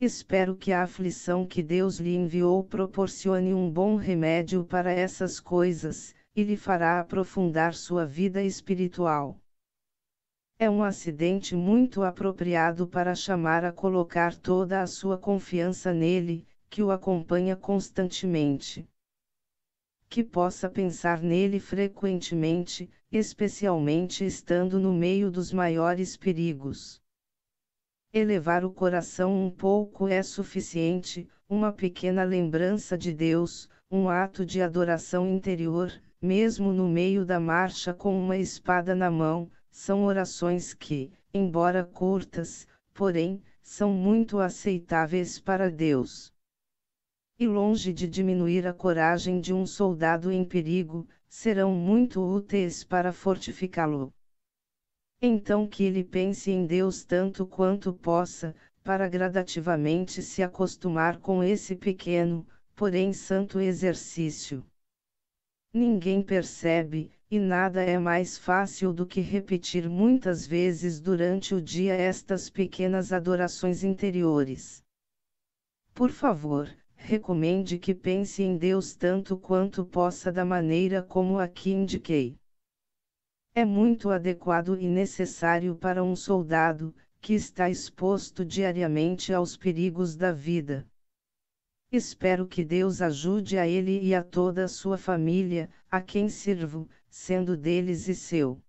Espero que a aflição que Deus lhe enviou proporcione um bom remédio para essas coisas, e lhe fará aprofundar sua vida espiritual. É um acidente muito apropriado para chamar a colocar toda a sua confiança nele, que o acompanha constantemente. Que possa pensar nele frequentemente, especialmente estando no meio dos maiores perigos. Elevar o coração um pouco é suficiente, uma pequena lembrança de Deus, um ato de adoração interior, mesmo no meio da marcha com uma espada na mão, são orações que, embora curtas, porém, são muito aceitáveis para Deus. E longe de diminuir a coragem de um soldado em perigo, serão muito úteis para fortificá-lo. Então que ele pense em Deus tanto quanto possa, para gradativamente se acostumar com esse pequeno, porém santo exercício. Ninguém percebe, e nada é mais fácil do que repetir muitas vezes durante o dia estas pequenas adorações interiores. Por favor, recomende que pense em Deus tanto quanto possa da maneira como aqui indiquei. É muito adequado e necessário para um soldado, que está exposto diariamente aos perigos da vida. Espero que Deus ajude a ele e a toda a sua família, a quem sirvo, sendo deles e seu.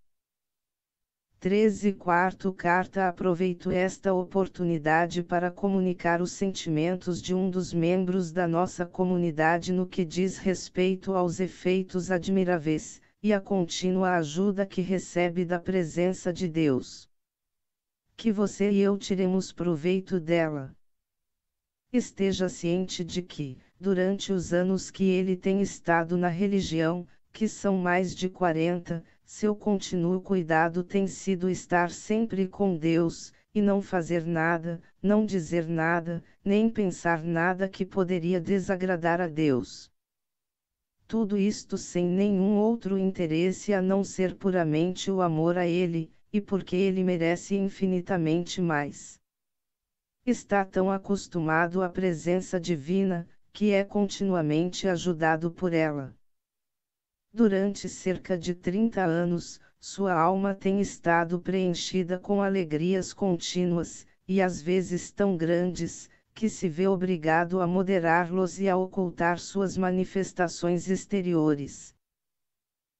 13 quarto carta aproveito esta oportunidade para comunicar os sentimentos de um dos membros da nossa comunidade no que diz respeito aos efeitos admiráveis, e a contínua ajuda que recebe da presença de Deus. Que você e eu tiremos proveito dela. Esteja ciente de que, durante os anos que ele tem estado na religião, que são mais de 40, seu contínuo cuidado tem sido estar sempre com Deus, e não fazer nada, não dizer nada, nem pensar nada que poderia desagradar a Deus tudo isto sem nenhum outro interesse a não ser puramente o amor a ele, e porque ele merece infinitamente mais. Está tão acostumado à presença divina, que é continuamente ajudado por ela. Durante cerca de 30 anos, sua alma tem estado preenchida com alegrias contínuas, e às vezes tão grandes, que se vê obrigado a moderá-los e a ocultar suas manifestações exteriores.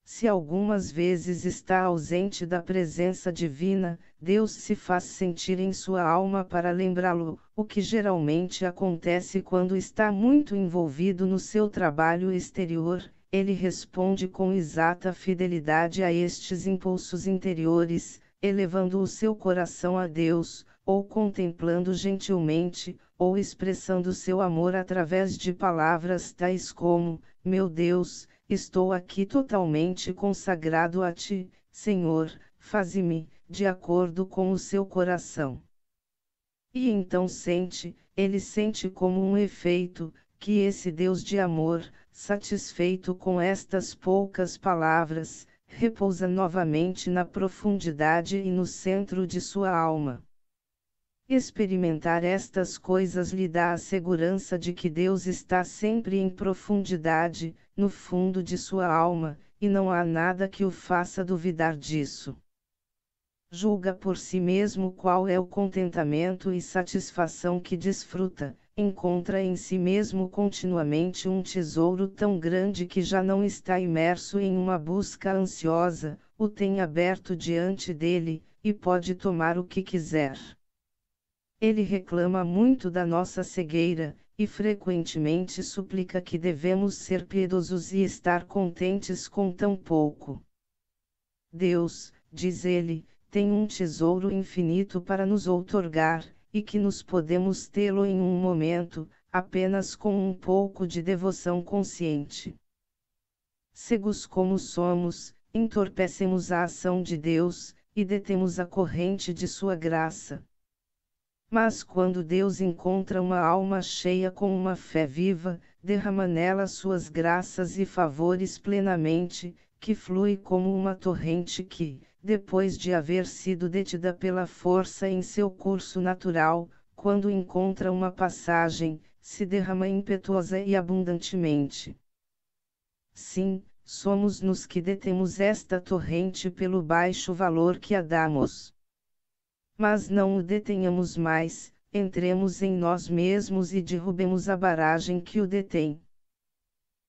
Se algumas vezes está ausente da presença divina, Deus se faz sentir em sua alma para lembrá-lo, o que geralmente acontece quando está muito envolvido no seu trabalho exterior, ele responde com exata fidelidade a estes impulsos interiores, elevando o seu coração a Deus, ou contemplando gentilmente, ou expressando seu amor através de palavras tais como: Meu Deus, estou aqui totalmente consagrado a ti, Senhor, faze-me, de acordo com o seu coração. E então sente, ele sente como um efeito, que esse Deus de amor, satisfeito com estas poucas palavras, repousa novamente na profundidade e no centro de sua alma. Experimentar estas coisas lhe dá a segurança de que Deus está sempre em profundidade, no fundo de sua alma, e não há nada que o faça duvidar disso. Julga por si mesmo qual é o contentamento e satisfação que desfruta, encontra em si mesmo continuamente um tesouro tão grande que já não está imerso em uma busca ansiosa, o tem aberto diante dele, e pode tomar o que quiser. Ele reclama muito da nossa cegueira, e frequentemente suplica que devemos ser piedosos e estar contentes com tão pouco. Deus, diz ele, tem um tesouro infinito para nos outorgar, e que nos podemos tê-lo em um momento, apenas com um pouco de devoção consciente. Cegos como somos, entorpecemos a ação de Deus, e detemos a corrente de sua graça. Mas quando Deus encontra uma alma cheia com uma fé viva, derrama nela suas graças e favores plenamente, que flui como uma torrente que, depois de haver sido detida pela força em seu curso natural, quando encontra uma passagem, se derrama impetuosa e abundantemente. Sim, somos nos que detemos esta torrente pelo baixo valor que a damos mas não o detenhamos mais, entremos em nós mesmos e derrubemos a baragem que o detém.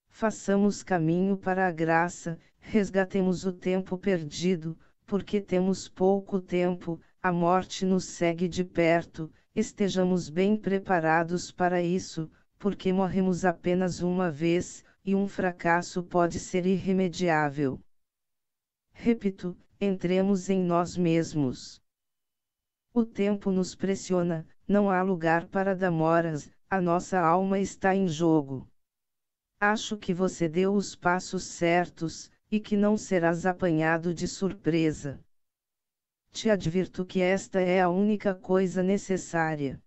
Façamos caminho para a graça, resgatemos o tempo perdido, porque temos pouco tempo, a morte nos segue de perto, estejamos bem preparados para isso, porque morremos apenas uma vez, e um fracasso pode ser irremediável. Repito, entremos em nós mesmos. O tempo nos pressiona, não há lugar para demoras, a nossa alma está em jogo. Acho que você deu os passos certos, e que não serás apanhado de surpresa. Te advirto que esta é a única coisa necessária.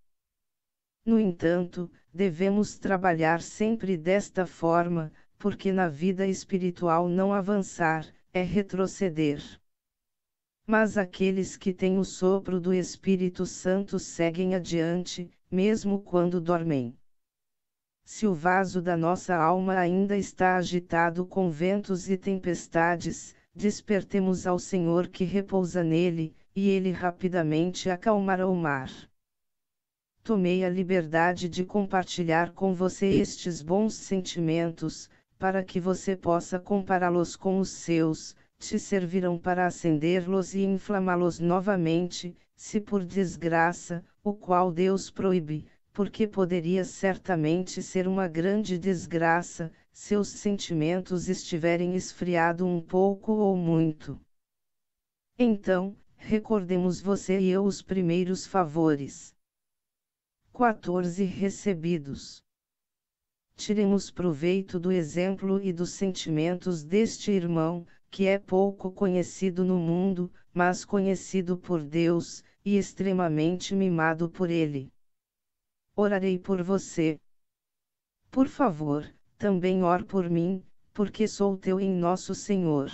No entanto, devemos trabalhar sempre desta forma, porque na vida espiritual não avançar, é retroceder. Mas aqueles que têm o sopro do Espírito Santo seguem adiante, mesmo quando dormem. Se o vaso da nossa alma ainda está agitado com ventos e tempestades, despertemos ao Senhor que repousa nele, e ele rapidamente acalmará o mar. Tomei a liberdade de compartilhar com você estes bons sentimentos, para que você possa compará-los com os seus, te servirão para acender-los e inflamá-los novamente, se por desgraça, o qual Deus proíbe, porque poderia certamente ser uma grande desgraça, seus sentimentos estiverem esfriado um pouco ou muito. Então, recordemos você e eu os primeiros favores. 14 recebidos. Tiremos proveito do exemplo e dos sentimentos deste irmão, que é pouco conhecido no mundo, mas conhecido por Deus, e extremamente mimado por Ele. Orarei por você. Por favor, também or por mim, porque sou teu em nosso Senhor.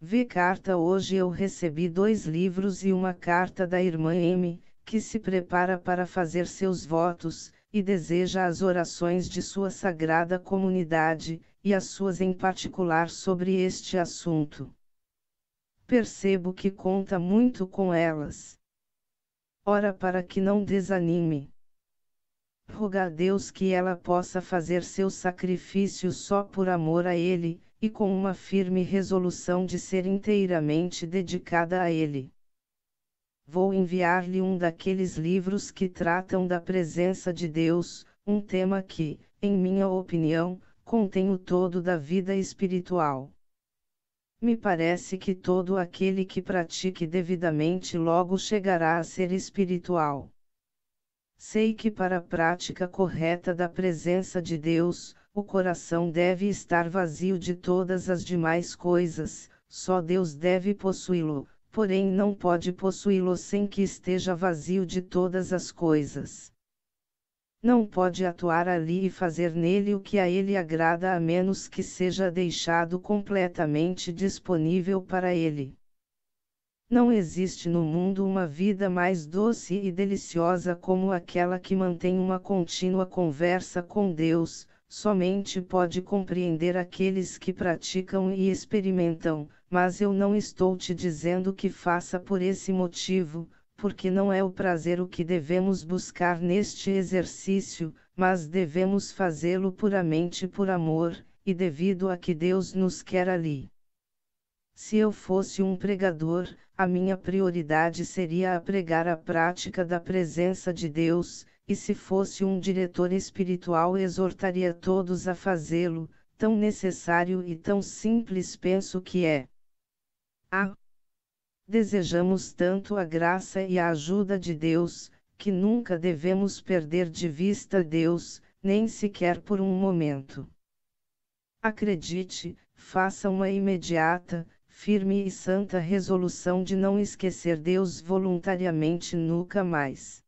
Vê carta hoje eu recebi dois livros e uma carta da irmã M, que se prepara para fazer seus votos, e deseja as orações de sua sagrada comunidade, e as suas em particular sobre este assunto. Percebo que conta muito com elas. Ora, para que não desanime. Roga a Deus que ela possa fazer seu sacrifício só por amor a Ele, e com uma firme resolução de ser inteiramente dedicada a Ele. Vou enviar-lhe um daqueles livros que tratam da presença de Deus, um tema que, em minha opinião, contém o todo da vida espiritual. Me parece que todo aquele que pratique devidamente logo chegará a ser espiritual. Sei que para a prática correta da presença de Deus, o coração deve estar vazio de todas as demais coisas, só Deus deve possuí-lo, porém não pode possuí-lo sem que esteja vazio de todas as coisas não pode atuar ali e fazer nele o que a ele agrada a menos que seja deixado completamente disponível para ele. Não existe no mundo uma vida mais doce e deliciosa como aquela que mantém uma contínua conversa com Deus, somente pode compreender aqueles que praticam e experimentam, mas eu não estou te dizendo que faça por esse motivo, porque não é o prazer o que devemos buscar neste exercício, mas devemos fazê-lo puramente por amor, e devido a que Deus nos quer ali. Se eu fosse um pregador, a minha prioridade seria a pregar a prática da presença de Deus, e se fosse um diretor espiritual exortaria todos a fazê-lo, tão necessário e tão simples penso que é. A ah, desejamos tanto a graça e a ajuda de Deus, que nunca devemos perder de vista Deus, nem sequer por um momento. Acredite, faça uma imediata, firme e santa resolução de não esquecer Deus voluntariamente nunca mais.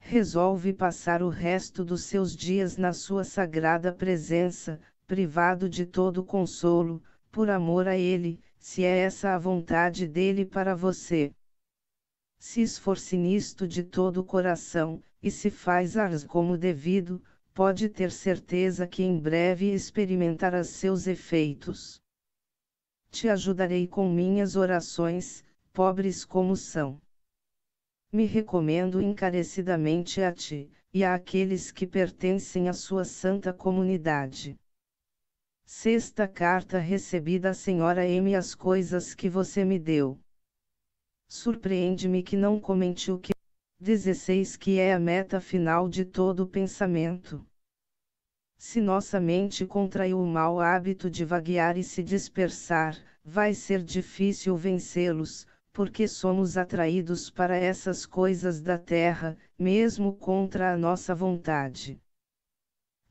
Resolve passar o resto dos seus dias na sua sagrada presença, privado de todo consolo, por amor a Ele, se é essa a vontade dele para você. Se esforce nisto de todo o coração, e se faz ars como devido, pode ter certeza que em breve experimentarás seus efeitos. Te ajudarei com minhas orações, pobres como são. Me recomendo encarecidamente a ti, e àqueles que pertencem à sua santa comunidade. Sexta carta recebida senhora M. As coisas que você me deu. Surpreende-me que não comente o que. 16 Que é a meta final de todo pensamento. Se nossa mente contraiu o mau hábito de vaguear e se dispersar, vai ser difícil vencê-los, porque somos atraídos para essas coisas da terra, mesmo contra a nossa vontade.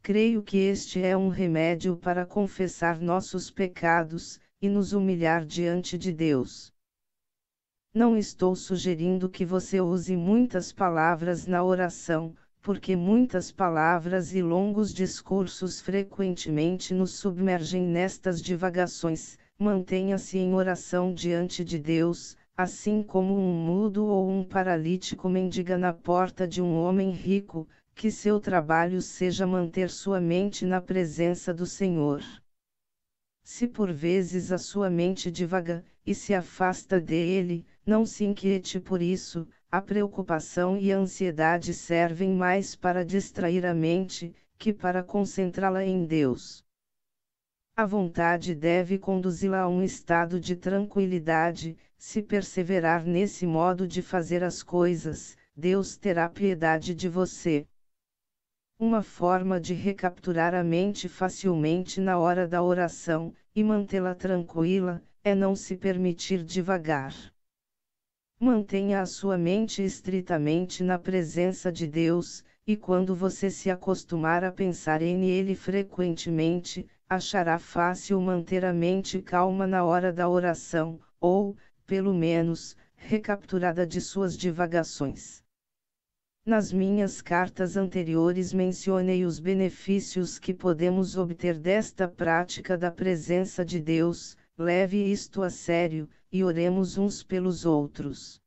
Creio que este é um remédio para confessar nossos pecados e nos humilhar diante de Deus. Não estou sugerindo que você use muitas palavras na oração, porque muitas palavras e longos discursos frequentemente nos submergem nestas divagações. Mantenha-se em oração diante de Deus, assim como um mudo ou um paralítico mendiga na porta de um homem rico, que seu trabalho seja manter sua mente na presença do Senhor. Se por vezes a sua mente divaga, e se afasta dele, não se inquiete por isso, a preocupação e a ansiedade servem mais para distrair a mente, que para concentrá-la em Deus. A vontade deve conduzi-la a um estado de tranquilidade, se perseverar nesse modo de fazer as coisas, Deus terá piedade de você. Uma forma de recapturar a mente facilmente na hora da oração, e mantê-la tranquila, é não se permitir divagar. Mantenha a sua mente estritamente na presença de Deus, e quando você se acostumar a pensar em Ele frequentemente, achará fácil manter a mente calma na hora da oração, ou, pelo menos, recapturada de suas divagações. Nas minhas cartas anteriores mencionei os benefícios que podemos obter desta prática da presença de Deus, leve isto a sério, e oremos uns pelos outros.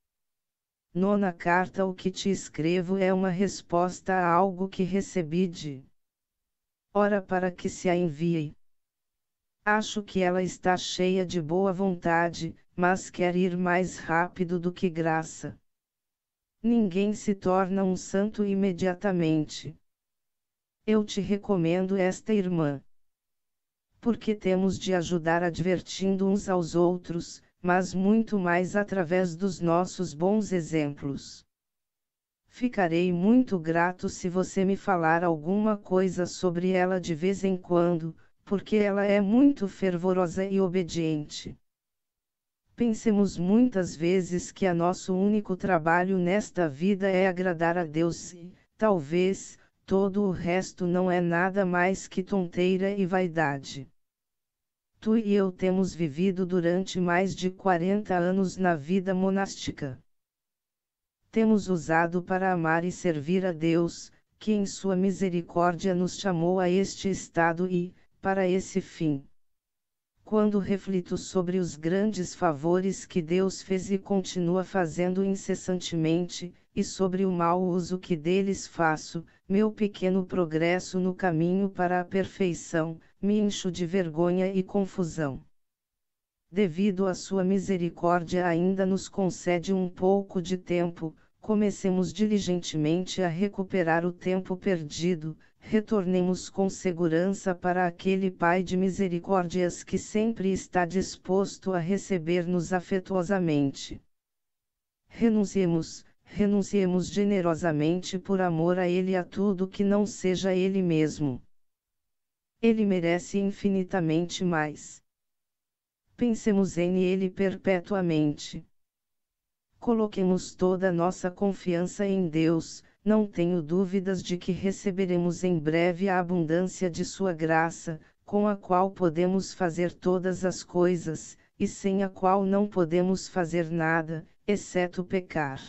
Nona carta O que te escrevo é uma resposta a algo que recebi de. Ora para que se a envie. Acho que ela está cheia de boa vontade, mas quer ir mais rápido do que graça ninguém se torna um santo imediatamente. Eu te recomendo esta irmã. Porque temos de ajudar advertindo uns aos outros, mas muito mais através dos nossos bons exemplos. Ficarei muito grato se você me falar alguma coisa sobre ela de vez em quando, porque ela é muito fervorosa e obediente. Pensemos muitas vezes que a nosso único trabalho nesta vida é agradar a Deus e, talvez, todo o resto não é nada mais que tonteira e vaidade. Tu e eu temos vivido durante mais de 40 anos na vida monástica. Temos usado para amar e servir a Deus, que em sua misericórdia nos chamou a este estado e, para esse fim, quando reflito sobre os grandes favores que Deus fez e continua fazendo incessantemente, e sobre o mau uso que deles faço, meu pequeno progresso no caminho para a perfeição, me encho de vergonha e confusão. Devido à sua misericórdia, ainda nos concede um pouco de tempo, comecemos diligentemente a recuperar o tempo perdido, retornemos com segurança para aquele Pai de misericórdias que sempre está disposto a receber-nos afetuosamente. Renunciemos, renunciemos generosamente por amor a Ele a tudo que não seja Ele mesmo. Ele merece infinitamente mais. Pensemos em Ele perpetuamente Coloquemos toda nossa confiança em Deus, não tenho dúvidas de que receberemos em breve a abundância de Sua graça, com a qual podemos fazer todas as coisas, e sem a qual não podemos fazer nada, exceto pecar.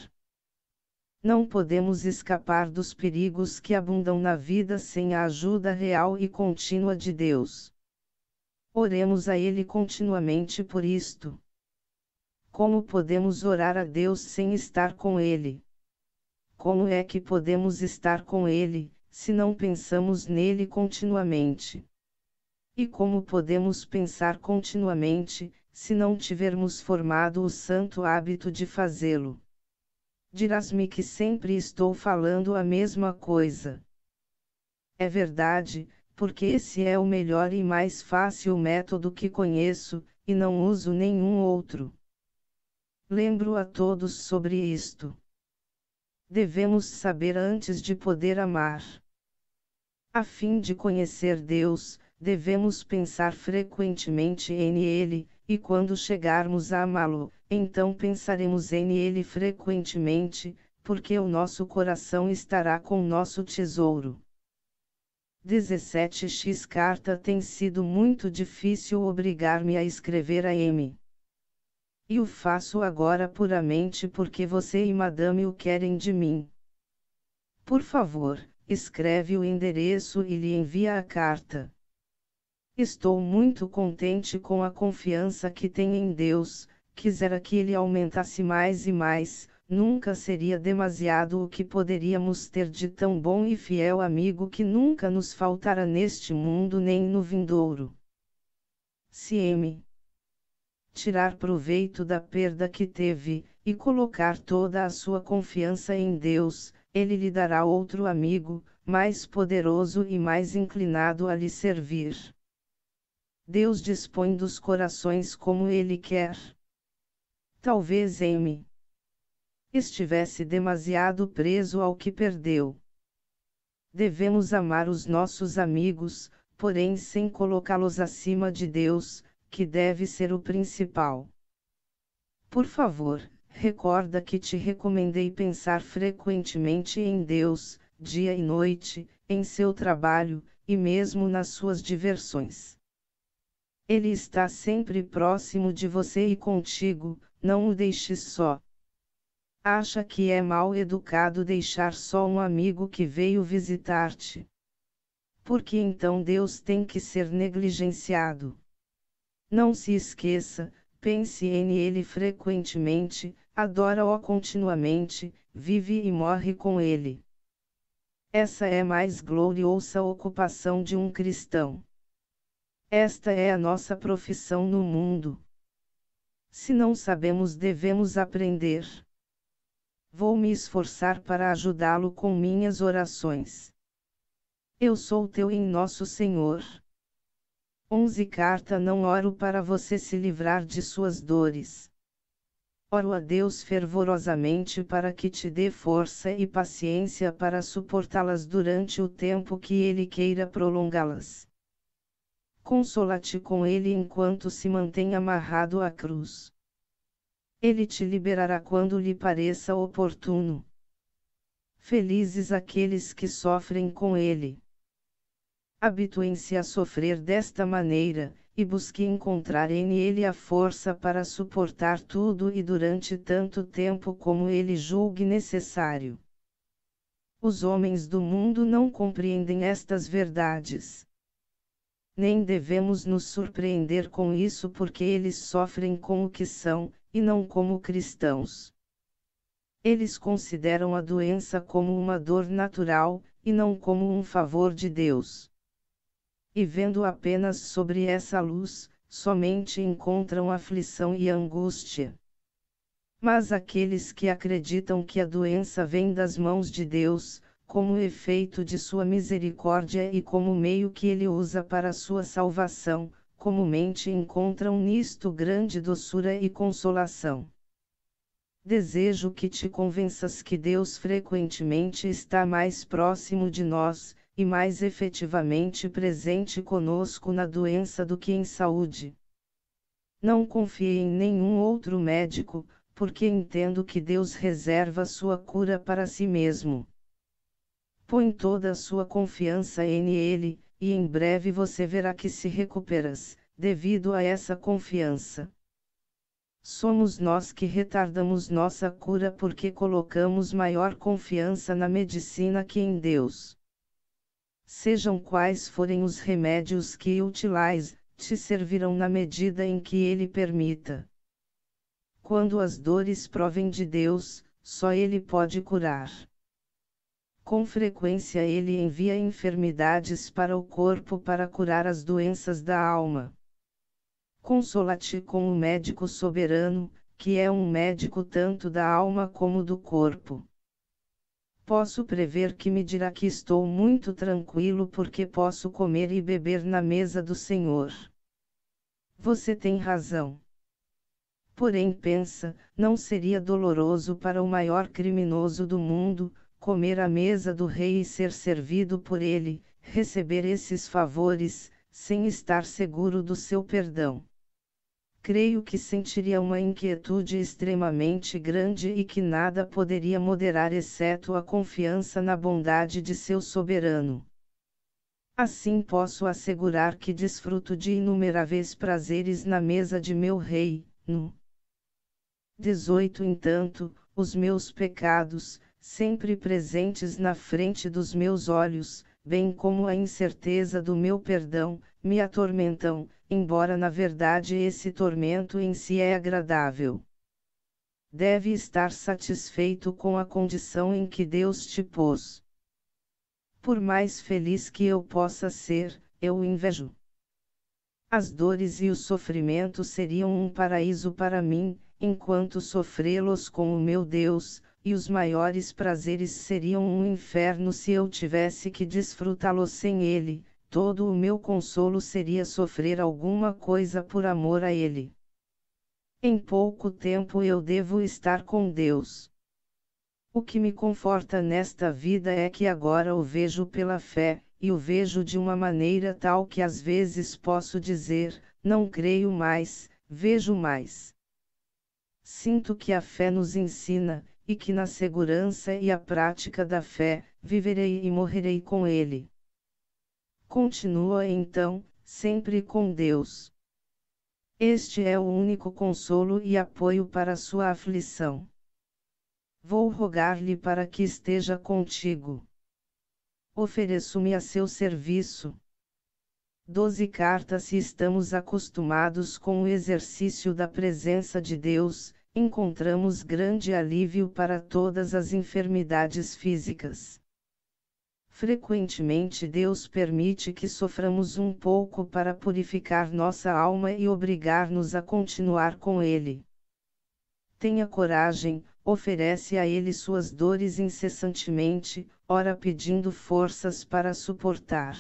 Não podemos escapar dos perigos que abundam na vida sem a ajuda real e contínua de Deus. Oremos a Ele continuamente por isto. Como podemos orar a Deus sem estar com Ele? Como é que podemos estar com Ele, se não pensamos nele continuamente? E como podemos pensar continuamente, se não tivermos formado o santo hábito de fazê-lo? Dirás-me que sempre estou falando a mesma coisa. É verdade, porque esse é o melhor e mais fácil método que conheço, e não uso nenhum outro. Lembro a todos sobre isto. Devemos saber antes de poder amar. A fim de conhecer Deus, devemos pensar frequentemente em Ele, e quando chegarmos a amá-lo, então pensaremos em Ele frequentemente, porque o nosso coração estará com nosso tesouro. 17x Carta tem sido muito difícil obrigar-me a escrever a M. E o faço agora puramente porque você e madame o querem de mim. Por favor, escreve o endereço e lhe envia a carta. Estou muito contente com a confiança que tem em Deus, quisera que ele aumentasse mais e mais, nunca seria demasiado o que poderíamos ter de tão bom e fiel amigo que nunca nos faltará neste mundo nem no vindouro. M tirar proveito da perda que teve, e colocar toda a sua confiança em Deus, ele lhe dará outro amigo, mais poderoso e mais inclinado a lhe servir. Deus dispõe dos corações como ele quer. Talvez M. estivesse demasiado preso ao que perdeu. Devemos amar os nossos amigos, porém sem colocá-los acima de Deus, que deve ser o principal. Por favor, recorda que te recomendei pensar frequentemente em Deus, dia e noite, em seu trabalho, e mesmo nas suas diversões. Ele está sempre próximo de você e contigo, não o deixes só. Acha que é mal educado deixar só um amigo que veio visitar-te? Porque então Deus tem que ser negligenciado. Não se esqueça, pense nele frequentemente, adora-o continuamente, vive e morre com ele. Essa é mais gloriosa ocupação de um cristão. Esta é a nossa profissão no mundo. Se não sabemos, devemos aprender. Vou me esforçar para ajudá-lo com minhas orações. Eu sou teu em nosso Senhor. 11 Carta não oro para você se livrar de suas dores. Oro a Deus fervorosamente para que te dê força e paciência para suportá-las durante o tempo que Ele queira prolongá-las. Consola-te com Ele enquanto se mantém amarrado à cruz. Ele te liberará quando lhe pareça oportuno. Felizes aqueles que sofrem com Ele Habituem-se a sofrer desta maneira, e busque encontrar em ele a força para suportar tudo e durante tanto tempo como ele julgue necessário. Os homens do mundo não compreendem estas verdades. Nem devemos nos surpreender com isso porque eles sofrem como que são, e não como cristãos. Eles consideram a doença como uma dor natural, e não como um favor de Deus e vendo apenas sobre essa luz, somente encontram aflição e angústia. Mas aqueles que acreditam que a doença vem das mãos de Deus, como efeito de sua misericórdia e como meio que ele usa para sua salvação, comumente encontram nisto grande doçura e consolação. Desejo que te convenças que Deus frequentemente está mais próximo de nós, e mais efetivamente presente conosco na doença do que em saúde. Não confie em nenhum outro médico, porque entendo que Deus reserva sua cura para si mesmo. Põe toda a sua confiança em Ele, e em breve você verá que se recuperas, devido a essa confiança. Somos nós que retardamos nossa cura porque colocamos maior confiança na medicina que em Deus sejam quais forem os remédios que utilais, te servirão na medida em que ele permita. Quando as dores provem de Deus, só ele pode curar. Com frequência ele envia enfermidades para o corpo para curar as doenças da alma. Consola-te com o médico soberano, que é um médico tanto da alma como do corpo. Posso prever que me dirá que estou muito tranquilo porque posso comer e beber na mesa do Senhor. Você tem razão. Porém, pensa: não seria doloroso para o maior criminoso do mundo, comer à mesa do rei e ser servido por ele, receber esses favores, sem estar seguro do seu perdão creio que sentiria uma inquietude extremamente grande e que nada poderia moderar exceto a confiança na bondade de seu soberano. Assim posso assegurar que desfruto de inumeráveis prazeres na mesa de meu rei, no 18 Entanto, os meus pecados, sempre presentes na frente dos meus olhos, bem como a incerteza do meu perdão, me atormentam, embora na verdade esse tormento em si é agradável. Deve estar satisfeito com a condição em que Deus te pôs. Por mais feliz que eu possa ser, eu o invejo. As dores e o sofrimento seriam um paraíso para mim, enquanto sofrê-los com o meu Deus, e os maiores prazeres seriam um inferno se eu tivesse que desfrutá-los sem Ele, todo o meu consolo seria sofrer alguma coisa por amor a Ele. Em pouco tempo eu devo estar com Deus. O que me conforta nesta vida é que agora o vejo pela fé, e o vejo de uma maneira tal que às vezes posso dizer: não creio mais, vejo mais. Sinto que a fé nos ensina, e que na segurança e a prática da fé, viverei e morrerei com Ele. Continua então, sempre com Deus. Este é o único consolo e apoio para sua aflição. Vou rogar-lhe para que esteja contigo. Ofereço-me a seu serviço. Doze cartas Se estamos acostumados com o exercício da presença de Deus, encontramos grande alívio para todas as enfermidades físicas. Frequentemente Deus permite que soframos um pouco para purificar nossa alma e obrigar-nos a continuar com Ele. Tenha coragem, oferece a Ele suas dores incessantemente, ora pedindo forças para suportar.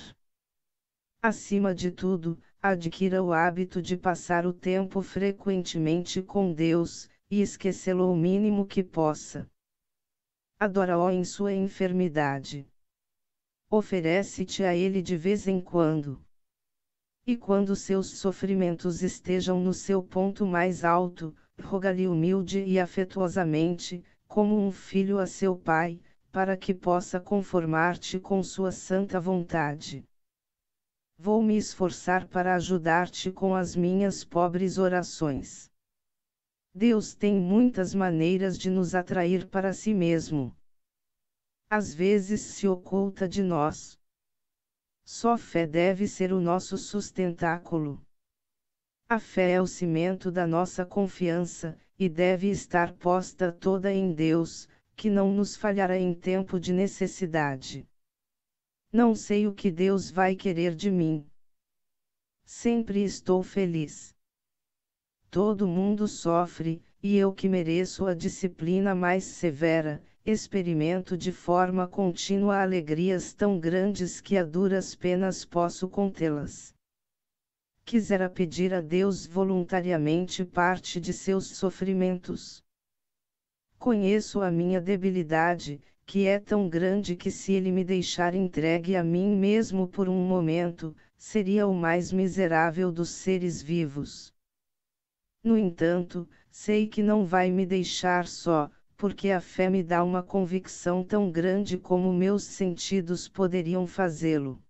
Acima de tudo, adquira o hábito de passar o tempo frequentemente com Deus, e esquecê-lo o mínimo que possa. Adora-o em sua enfermidade oferece-te a Ele de vez em quando. E quando seus sofrimentos estejam no seu ponto mais alto, roga-lhe humilde e afetuosamente, como um filho a seu Pai, para que possa conformar-te com sua santa vontade. Vou me esforçar para ajudar-te com as minhas pobres orações. Deus tem muitas maneiras de nos atrair para si mesmo às vezes se oculta de nós. Só fé deve ser o nosso sustentáculo. A fé é o cimento da nossa confiança, e deve estar posta toda em Deus, que não nos falhará em tempo de necessidade. Não sei o que Deus vai querer de mim. Sempre estou feliz. Todo mundo sofre, e eu que mereço a disciplina mais severa, experimento de forma contínua alegrias tão grandes que a duras penas posso contê-las. Quisera pedir a Deus voluntariamente parte de seus sofrimentos. Conheço a minha debilidade, que é tão grande que se ele me deixar entregue a mim mesmo por um momento, seria o mais miserável dos seres vivos. No entanto, sei que não vai me deixar só, porque a fé me dá uma convicção tão grande como meus sentidos poderiam fazê-lo.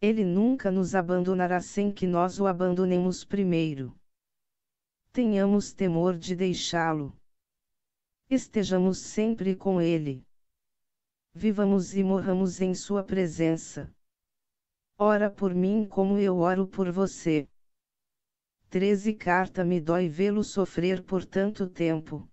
Ele nunca nos abandonará sem que nós o abandonemos primeiro. Tenhamos temor de deixá-lo. Estejamos sempre com ele. Vivamos e morramos em sua presença. Ora por mim como eu oro por você. 13 Carta me dói vê-lo sofrer por tanto tempo.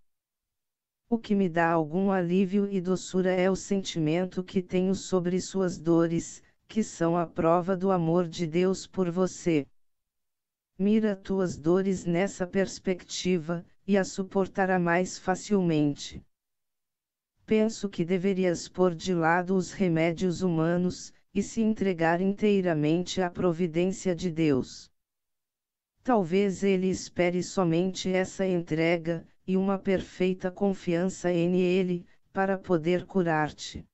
O que me dá algum alívio e doçura é o sentimento que tenho sobre suas dores, que são a prova do amor de Deus por você. Mira tuas dores nessa perspectiva, e a suportará mais facilmente. Penso que deverias pôr de lado os remédios humanos, e se entregar inteiramente à providência de Deus. Talvez ele espere somente essa entrega, e uma perfeita confiança em Ele, para poder curar-te.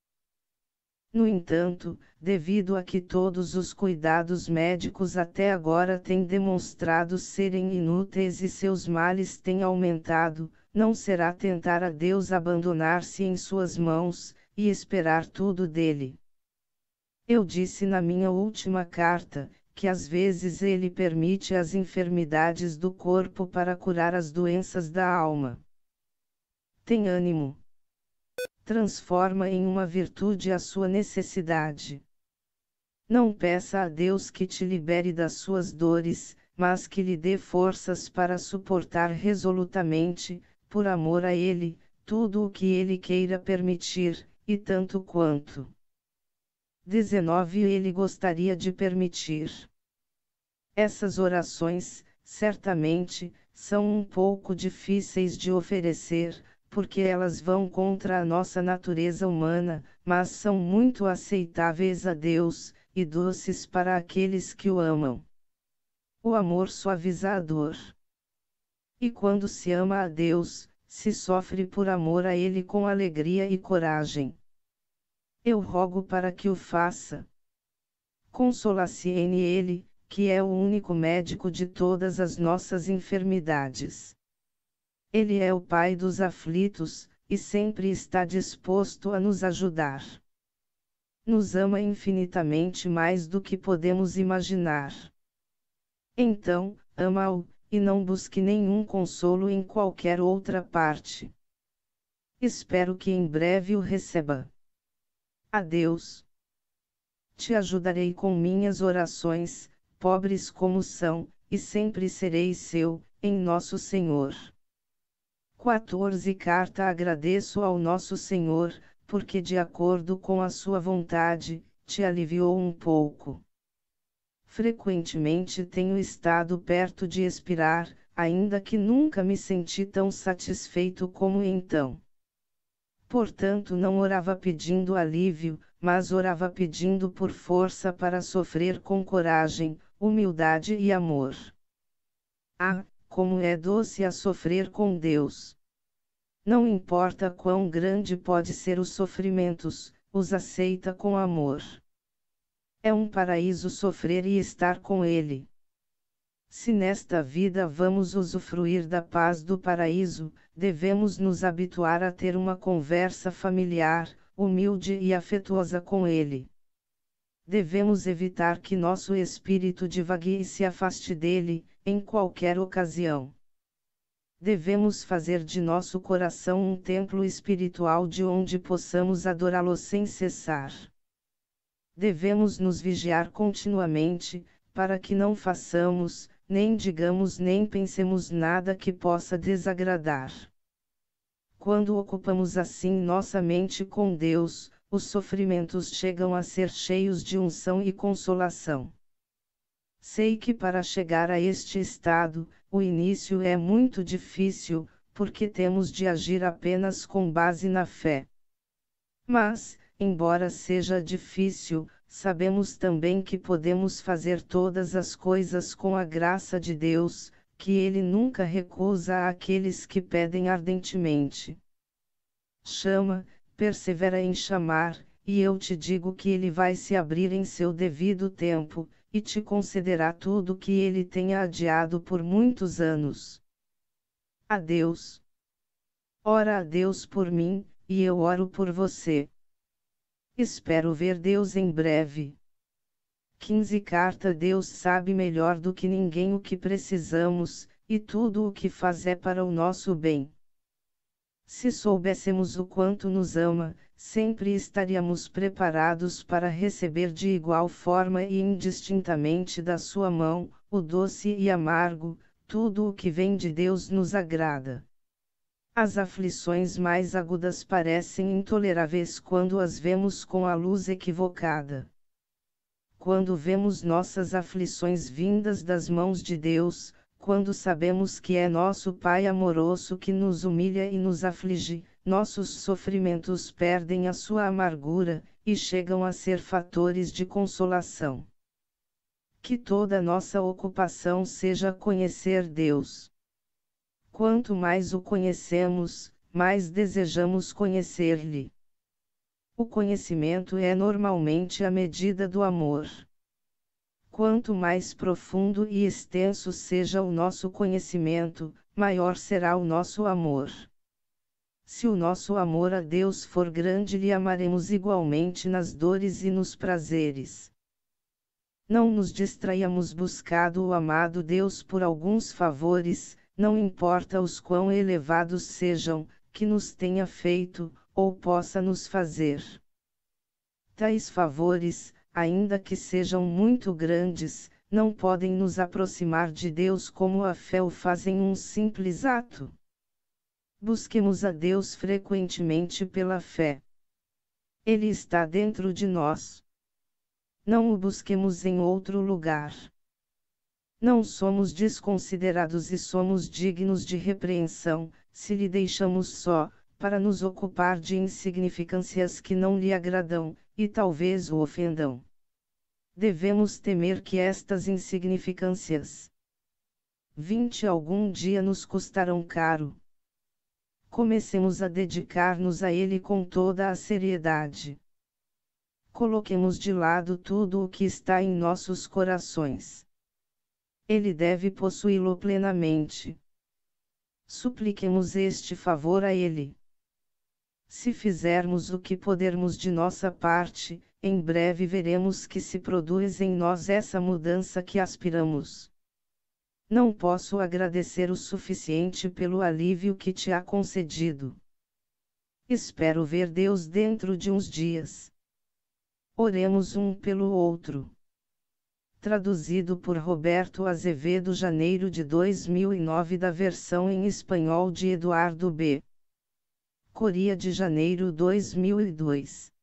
No entanto, devido a que todos os cuidados médicos até agora têm demonstrado serem inúteis e seus males têm aumentado, não será tentar a Deus abandonar-se em suas mãos, e esperar tudo dele. Eu disse na minha última carta, que às vezes ele permite as enfermidades do corpo para curar as doenças da alma. Tem ânimo. Transforma em uma virtude a sua necessidade. Não peça a Deus que te libere das suas dores, mas que lhe dê forças para suportar resolutamente, por amor a Ele, tudo o que Ele queira permitir, e tanto quanto. 19 Ele gostaria de permitir. Essas orações, certamente, são um pouco difíceis de oferecer, porque elas vão contra a nossa natureza humana, mas são muito aceitáveis a Deus, e doces para aqueles que o amam. O amor suaviza a dor. E quando se ama a Deus, se sofre por amor a Ele com alegria e coragem. Eu rogo para que o faça. Consolaciene Ele, que é o único médico de todas as nossas enfermidades. Ele é o Pai dos aflitos, e sempre está disposto a nos ajudar. Nos ama infinitamente mais do que podemos imaginar. Então, ama-o, e não busque nenhum consolo em qualquer outra parte. Espero que em breve o receba. Adeus. Te ajudarei com minhas orações, pobres como são, e sempre serei seu, em nosso Senhor. 14 Carta agradeço ao nosso Senhor, porque de acordo com a sua vontade, te aliviou um pouco. Frequentemente tenho estado perto de expirar, ainda que nunca me senti tão satisfeito como então. Portanto, não orava pedindo alívio, mas orava pedindo por força para sofrer com coragem, humildade e amor. Ah, como é doce a sofrer com Deus! Não importa quão grande pode ser os sofrimentos, os aceita com amor. É um paraíso sofrer e estar com Ele. Se nesta vida vamos usufruir da paz do paraíso, devemos nos habituar a ter uma conversa familiar, humilde e afetuosa com Ele devemos evitar que nosso espírito divague e se afaste dele, em qualquer ocasião. Devemos fazer de nosso coração um templo espiritual de onde possamos adorá-lo sem cessar. Devemos nos vigiar continuamente, para que não façamos, nem digamos nem pensemos nada que possa desagradar. Quando ocupamos assim nossa mente com Deus, os sofrimentos chegam a ser cheios de unção e consolação. Sei que para chegar a este estado, o início é muito difícil, porque temos de agir apenas com base na fé. Mas, embora seja difícil, sabemos também que podemos fazer todas as coisas com a graça de Deus, que Ele nunca recusa àqueles que pedem ardentemente. Chama, persevera em chamar, e eu te digo que ele vai se abrir em seu devido tempo, e te concederá tudo que ele tenha adiado por muitos anos. Adeus. Ora a Deus por mim, e eu oro por você. Espero ver Deus em breve. 15 Carta Deus sabe melhor do que ninguém o que precisamos, e tudo o que faz é para o nosso bem. Se soubéssemos o quanto nos ama, sempre estaríamos preparados para receber de igual forma e indistintamente da sua mão, o doce e amargo, tudo o que vem de Deus nos agrada. As aflições mais agudas parecem intoleráveis quando as vemos com a luz equivocada. Quando vemos nossas aflições vindas das mãos de Deus, quando sabemos que é nosso Pai amoroso que nos humilha e nos aflige, nossos sofrimentos perdem a sua amargura, e chegam a ser fatores de consolação. Que toda nossa ocupação seja conhecer Deus. Quanto mais o conhecemos, mais desejamos conhecer-lhe. O conhecimento é normalmente a medida do amor. Quanto mais profundo e extenso seja o nosso conhecimento, maior será o nosso amor. Se o nosso amor a Deus for grande, lhe amaremos igualmente nas dores e nos prazeres. Não nos distraiamos buscando o amado Deus por alguns favores, não importa os quão elevados sejam, que nos tenha feito, ou possa nos fazer. Tais favores, ainda que sejam muito grandes, não podem nos aproximar de Deus como a fé o faz em um simples ato. Busquemos a Deus frequentemente pela fé. Ele está dentro de nós. Não o busquemos em outro lugar. Não somos desconsiderados e somos dignos de repreensão, se lhe deixamos só, para nos ocupar de insignificâncias que não lhe agradam, e talvez o ofendam. Devemos temer que estas insignificâncias, vinte algum dia nos custarão caro. Comecemos a dedicar-nos a ele com toda a seriedade. Coloquemos de lado tudo o que está em nossos corações. Ele deve possuí-lo plenamente. Supliquemos este favor a ele. Se fizermos o que podermos de nossa parte, em breve veremos que se produz em nós essa mudança que aspiramos. Não posso agradecer o suficiente pelo alívio que te há concedido. Espero ver Deus dentro de uns dias. Oremos um pelo outro. Traduzido por Roberto Azevedo, janeiro de 2009, da versão em espanhol de Eduardo B. Coria de Janeiro 2002